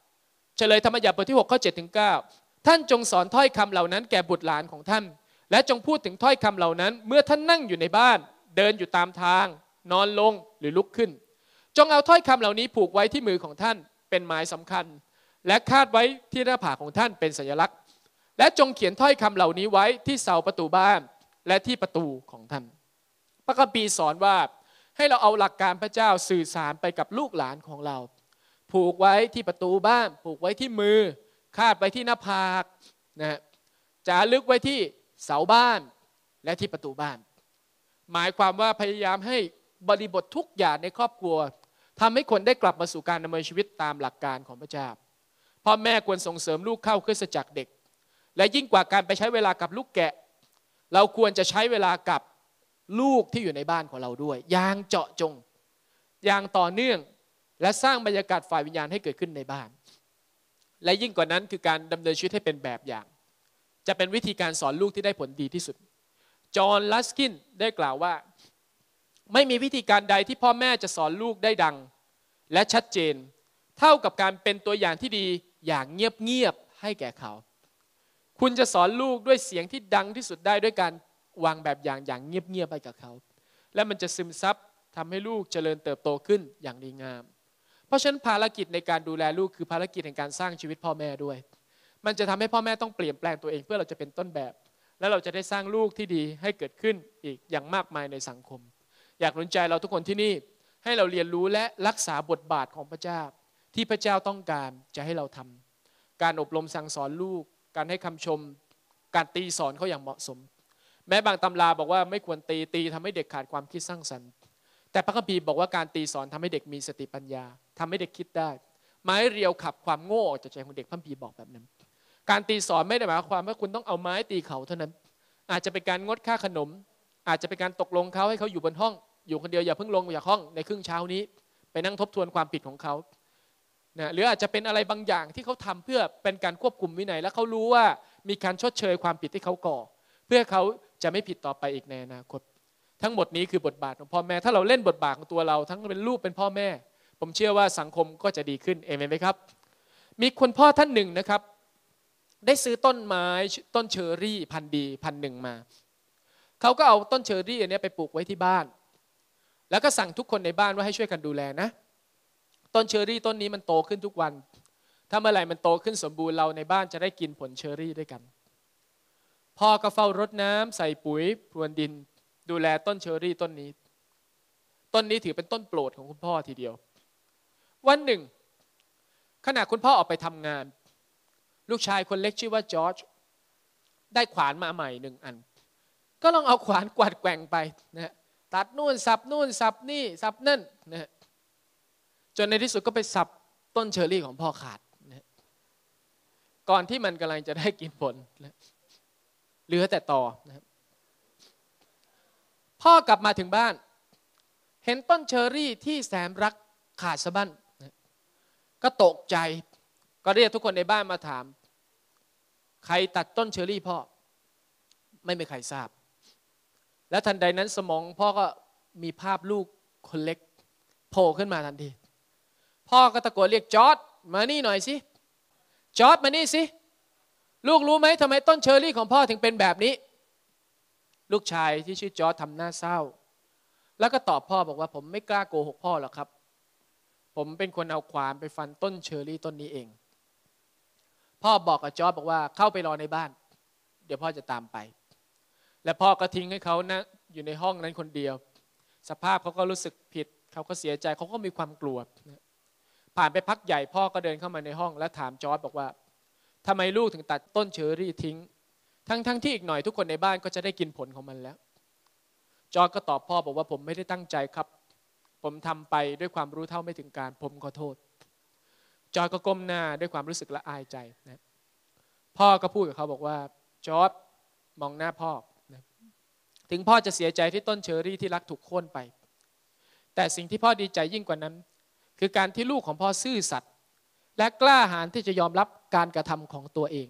Speaker 1: 9เฉลยธรรมบัญญัติบทที่ 6 ข้อ7ถึง9ท่านจงสอนถ้อยคำเหล่านั้น แก่บุตรหลานของท่านและจงพูดถึงถ้อยคำเหล่านั้น เมื่อท่านนั่งอยู่ในบ้าน เดินอยู่ตามทาง นอนลงหรือลุกขึ้น จงเอาถ้อยคำเหล่านี้ ผูกไว้ที่มือของท่านเป็นหมายสำคัญ และคาดไว้ที่หน้าผากของท่านเป็นสัญลักษณ์ และจงเขียนถ้อยคำเหล่านี้ไว้ที่เสาประตูบ้านและที่ประตูของท่าน พระคัมภีร์สอนว่าให้เราเอาหลักการพระเจ้าสื่อสารไปกับลูกหลานของเรา ผูกไว้ที่ประตูบ้าน ผูกไว้ที่มือ คาดไว้ที่หน้าผากนะจารึกไว้ที่เสาบ้านและที่ประตูบ้าน หมายความว่าพยายามให้ บริบททุกอย่างในครอบครัว ทำให้คนได้กลับมาสู่การดำเนินชีวิตตามหลักการของพระเจ้าพ่อแม่ควรส่งเสริมลูกเข้าคริสตจักรเด็ก และยิ่งกว่าการไปใช้เวลากับลูกแกะ เราควรจะใช้เวลากับลูกที่อยู่ในบ้านของเราด้วยอย่างเจาะจง อย่างต่อเนื่องและสร้างบรรยากาศฝ่ายวิญญาณให้เกิดขึ้นในบ้าน และยิ่งกว่านั้นคือการดำเนินชีวิตให้เป็นแบบอย่างจะเป็นวิธีการสอนลูกที่ได้ผลดีที่สุด จอห์นลัสกินได้กล่าวว่า ไม่มีวิธีการใดที่พ่อแม่จะสอนลูกได้ดัง และชัดเจน เท่ากับการเป็นตัวอย่างที่ดีอย่างเงียบ ๆ ให้แก่เขา คุณจะสอนลูกด้วยเสียงที่ดังที่สุดได้ด้วยการวางแบบอย่างอย่างเงียบๆไปกับเขา และมันจะซึมซับทำให้ลูกเจริญเติบโตขึ้นอย่างดีงาม เพราะฉะนั้นภารกิจในการดูแลลูกคือภารกิจแห่งการสร้างชีวิตพ่อแม่ด้วยมันจะทำให้พ่อแม่ต้องเปลี่ยนแปลงตัวเองเพื่อเราจะเป็นต้นแบบ และเราจะได้สร้างลูกที่ดีให้เกิดขึ้นอีกอย่างมากมายในสังคม อยากหนุนใจเราทุกคนที่นี่ให้เราเรียนรู้และรักษาบทบาทของพระเจ้า ที่พระเจ้าต้องการจะให้เราทำ การอบรมสั่งสอนลูก การให้คำชม การตีสอนเขาอย่างเหมาะสม แม้บางตำราบอกว่าไม่ควรตีตีทำให้เด็กขาดความคิดสร้างสรรค์ แต่พระคัมภีร์บอกว่าการตีสอนทำให้เด็กมีสติปัญญาทำให้เด็กคิดได้ ไม้เรียวขับความโง่ออกจากใจของเด็กพระคัมภีร์บอกแบบนั้นการตีสอนไม่ได้หมายความว่าคุณต้องเอาไม้ตีเขาเท่านั้น อาจจะเป็นการงดค่าขนม อาจจะเป็นการตกลงเขาให้เขาอยู่บนห้อง อยู่คนเดียวอย่าเพิ่งลงจากห้องในครึ่งเช้านี้ ไปนั่งทบทวนความผิดของเขานะหรืออาจจะเป็นอะไรบางอย่างที่เขาทำเพื่อเป็นการควบคุมวินัยและเขารู้ว่ามีการชดเชยความผิดที่เขาก่อ เพื่อเขาจะไม่ผิดต่อไปอีกในอนาคตทั้งหมดนี้คือบทบาทของพ่อแม่ ถ้าเราเล่นบทบาทของตัวเราทั้งเป็นลูกเป็นพ่อแม่ ผมเชื่อว่าสังคมก็จะดีขึ้น เอเมนไหมครับ มีคนพ่อท่านหนึ่งนะครับได้ซื้อต้นไม้ต้นเชอรี่พันดีพันหนึ่งมา เขาก็เอาต้นเชอรี่อันนี้ไปปลูกไว้ที่บ้าน แล้วก็สั่งทุกคนในบ้านว่าให้ช่วยกันดูแลนะ ต้นเชอรี่ต้นนี้มันโตขึ้นทุกวัน ถ้าเมื่อไหร่มันโตขึ้นสมบูรณ์เราในบ้านจะได้กินผลเชอรี่ด้วยกัน พ่อก็เฝ้ารดน้ำใส่ปุ๋ยพรวนดินดูแลต้นเชอรี่ต้นนี้ ต้นนี้ถือเป็นต้นโปรดของคุณพ่อทีเดียว วันหนึ่งขณะคุณพ่อออกไปทำงานลูกชายคนเล็กชื่อว่าจอร์จได้ขวานมาใหม่หนึ่งอัน ก็ลองเอาขวานกวาดแกว่งไปนะตัดนู่น สับนู่นสับนี่สับนั่นนะจนในที่สุดก็ไปสับต้นเชอร์รี่ของพ่อขาดนะก่อนที่มันกำลังจะได้กินผลนะเหลือแต่ต่อนะพ่อกลับมาถึงบ้าน เห็นต้นเชอร์รี่ที่แสนรักขาดสะบั้นก็ตกใจก็เรียกทุกคนในบ้านมาถามใครตัดต้นเชอรี่พ่อ ไม่มีใครทราบ และทันใดนั้นสมองพ่อก็มีภาพลูกคนเล็กโผล่ขึ้นมาทันทีพ่อก็ตะโกนเรียกจอร์ดมานี่หน่อยสิจอร์ดมานี่สิ ลูกรู้ไหมทำไมต้นเชอรี่ของพ่อถึงเป็นแบบนี้ ลูกชายที่ชื่อจอร์ดทำหน้าเศร้า แล้วก็ตอบพ่อบอกว่า ผมไม่กล้าโกหกพ่อหรอกครับ ผมเป็นคนเอาความไปฟันต้นเชอรี่ต้นนี้เองพ่อบอกกับจอบบอกว่าเข้าไปรอในบ้าน เดี๋ยวพ่อจะตามไป และพ่อก็ทิ้งให้เขานะอยู่ในห้องนั้นคนเดียว สภาพเขาก็รู้สึกผิด เขาก็เสียใจเขาก็มีความกลัวผ่านไปพักใหญ่พ่อก็เดินเข้ามาในห้อง และถามจอร์ดบอกว่า ทำไมลูกถึงตัดต้นเชอรี่ทิ้ง ทั้งๆทที่อีกหน่อยทุกคนในบ้านก็จะได้กินผลของมันแล้ว จอร์ดก็ตอบพ่อบอกว่าผมไม่ได้ตั้งใจครับ ผมทำไปด้วยความรู้เท่าไม่ถึงการผมขอโทษจอร์ดก็ก้มหน้าด้วยความรู้สึกละอายใจนะพ่อก็พูดกับเขา บอกว่าจอร์ดมองหน้าพ่อนะถึงพ่อจะเสียใจที่ต้นเชอรี่ที่รักถูกโค่นไป แต่สิ่งที่พ่อดีใจยิ่งกว่านั้น คือการที่ลูกของพ่อซื่อสัตย์และกล้าหาญที่จะยอมรับการกระทำของตัวเอง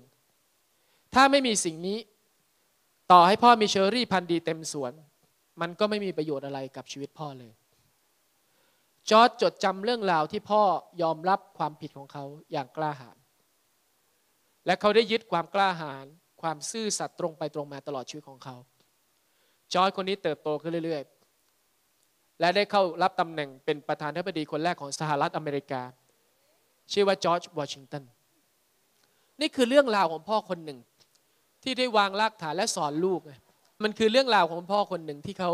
Speaker 1: ถ้าไม่มีสิ่งนี้ต่อให้พ่อมีเชอรี่พันธุ์ดีเต็มสวน มันก็ไม่มีประโยชน์อะไรกับชีวิตพ่อเลยจอร์จจดจำเรื่องราวที่พ่อยอมรับความผิดของเขาอย่างกล้าหาญ และเขาได้ยึดความกล้าหาญความซื่อสัตย์ตรงไปตรงมาตลอดชีวิตของเขา จอร์จคนนี้เติบโตขึ้นเรื่อยๆ และได้เข้ารับตำแหน่งเป็นประธานาธิบดีคนแรกของสหรัฐอเมริกา ชื่อว่าจอร์จวอชิงตัน นี่คือเรื่องราวของพ่อคนหนึ่งที่ได้วางรากฐานและสอนลูก มันคือเรื่องราวของพ่อคนหนึ่งที่เขา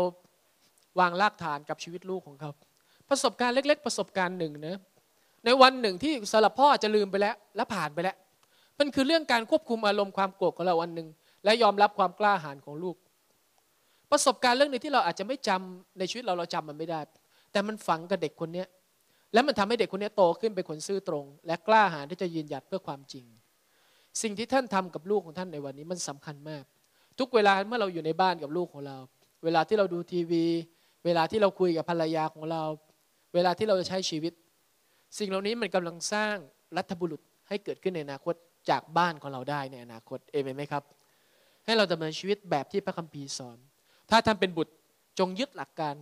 Speaker 1: วางรากฐานกับชีวิตลูกของเขาประสบการณ์เล็ก ๆ ประสบการณ์หนึ่งนะในวันหนึ่งที่สำหรับพ่ออาจจะลืมไปแล้ว และผ่านไปแล้ว มันคือเรื่องการควบคุมอารมณ์ความโกรธของเราวันหนึ่งและยอมรับความกล้าหาญของลูก ประสบการณ์เรื่องนึงที่เราอาจจะไม่จำในชีวิตเราเราจำมันไม่ได้ แต่มันฝังกับเด็กคนเนี้ยและมันทำให้เด็กคนนี้โตขึ้นเป็นคนซื่อตรง และกล้าหาญที่จะยืนหยัดเพื่อความจริง สิ่งที่ท่านทำกับลูกของท่านในวันนี้มันสำคัญมาก ทุกเวลาเมื่อเราอยู่ในบ้านกับลูกของเรา เวลาที่เราดูทีวี เวลาที่เราคุยกับภรรยาของเราเวลาที่เราจะใช้ชีวิต สิ่งเหล่านี้มันกำลังสร้างรัฐบุรุษให้เกิดขึ้นในอนาคตจากบ้านของเราได้ในอนาคต เอเมนไหมครับ ให้เราดำเนินชีวิตแบบที่พระคัมภีร์สอน ถ้าท่านเป็นบุตรจงยึดหลักการ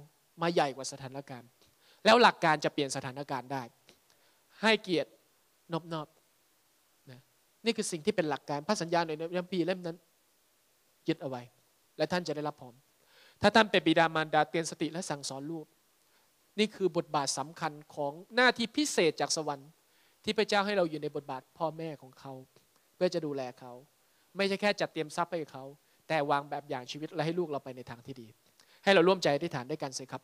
Speaker 1: มาใหญ่กว่าสถานการณ์ แล้วหลักการจะเปลี่ยนสถานการณ์ได้ ให้เกียรตินอบนอบนะนี่คือสิ่งที่เป็นหลักการพระสัญญาในพระคัมภีร์เล่มนั้นยึดเอาไว้และท่านจะได้รับผมถ้าท่านเป็นบิดามารดาเตือนสติและสั่งสอนลูกนี่คือบทบาทสำคัญของหน้าที่พิเศษจากสวรรค์ที่พระเจ้าให้เราอยู่ในบทบาทพ่อแม่ของเขา เพื่อจะดูแลเขา ไม่ใช่แค่จัดเตรียมทรัพย์ให้เขา แต่วางแบบอย่างชีวิตและให้ลูกเราไปในทางที่ดี ให้เราร่วมใจอธิษฐานด้วยกันสิครับ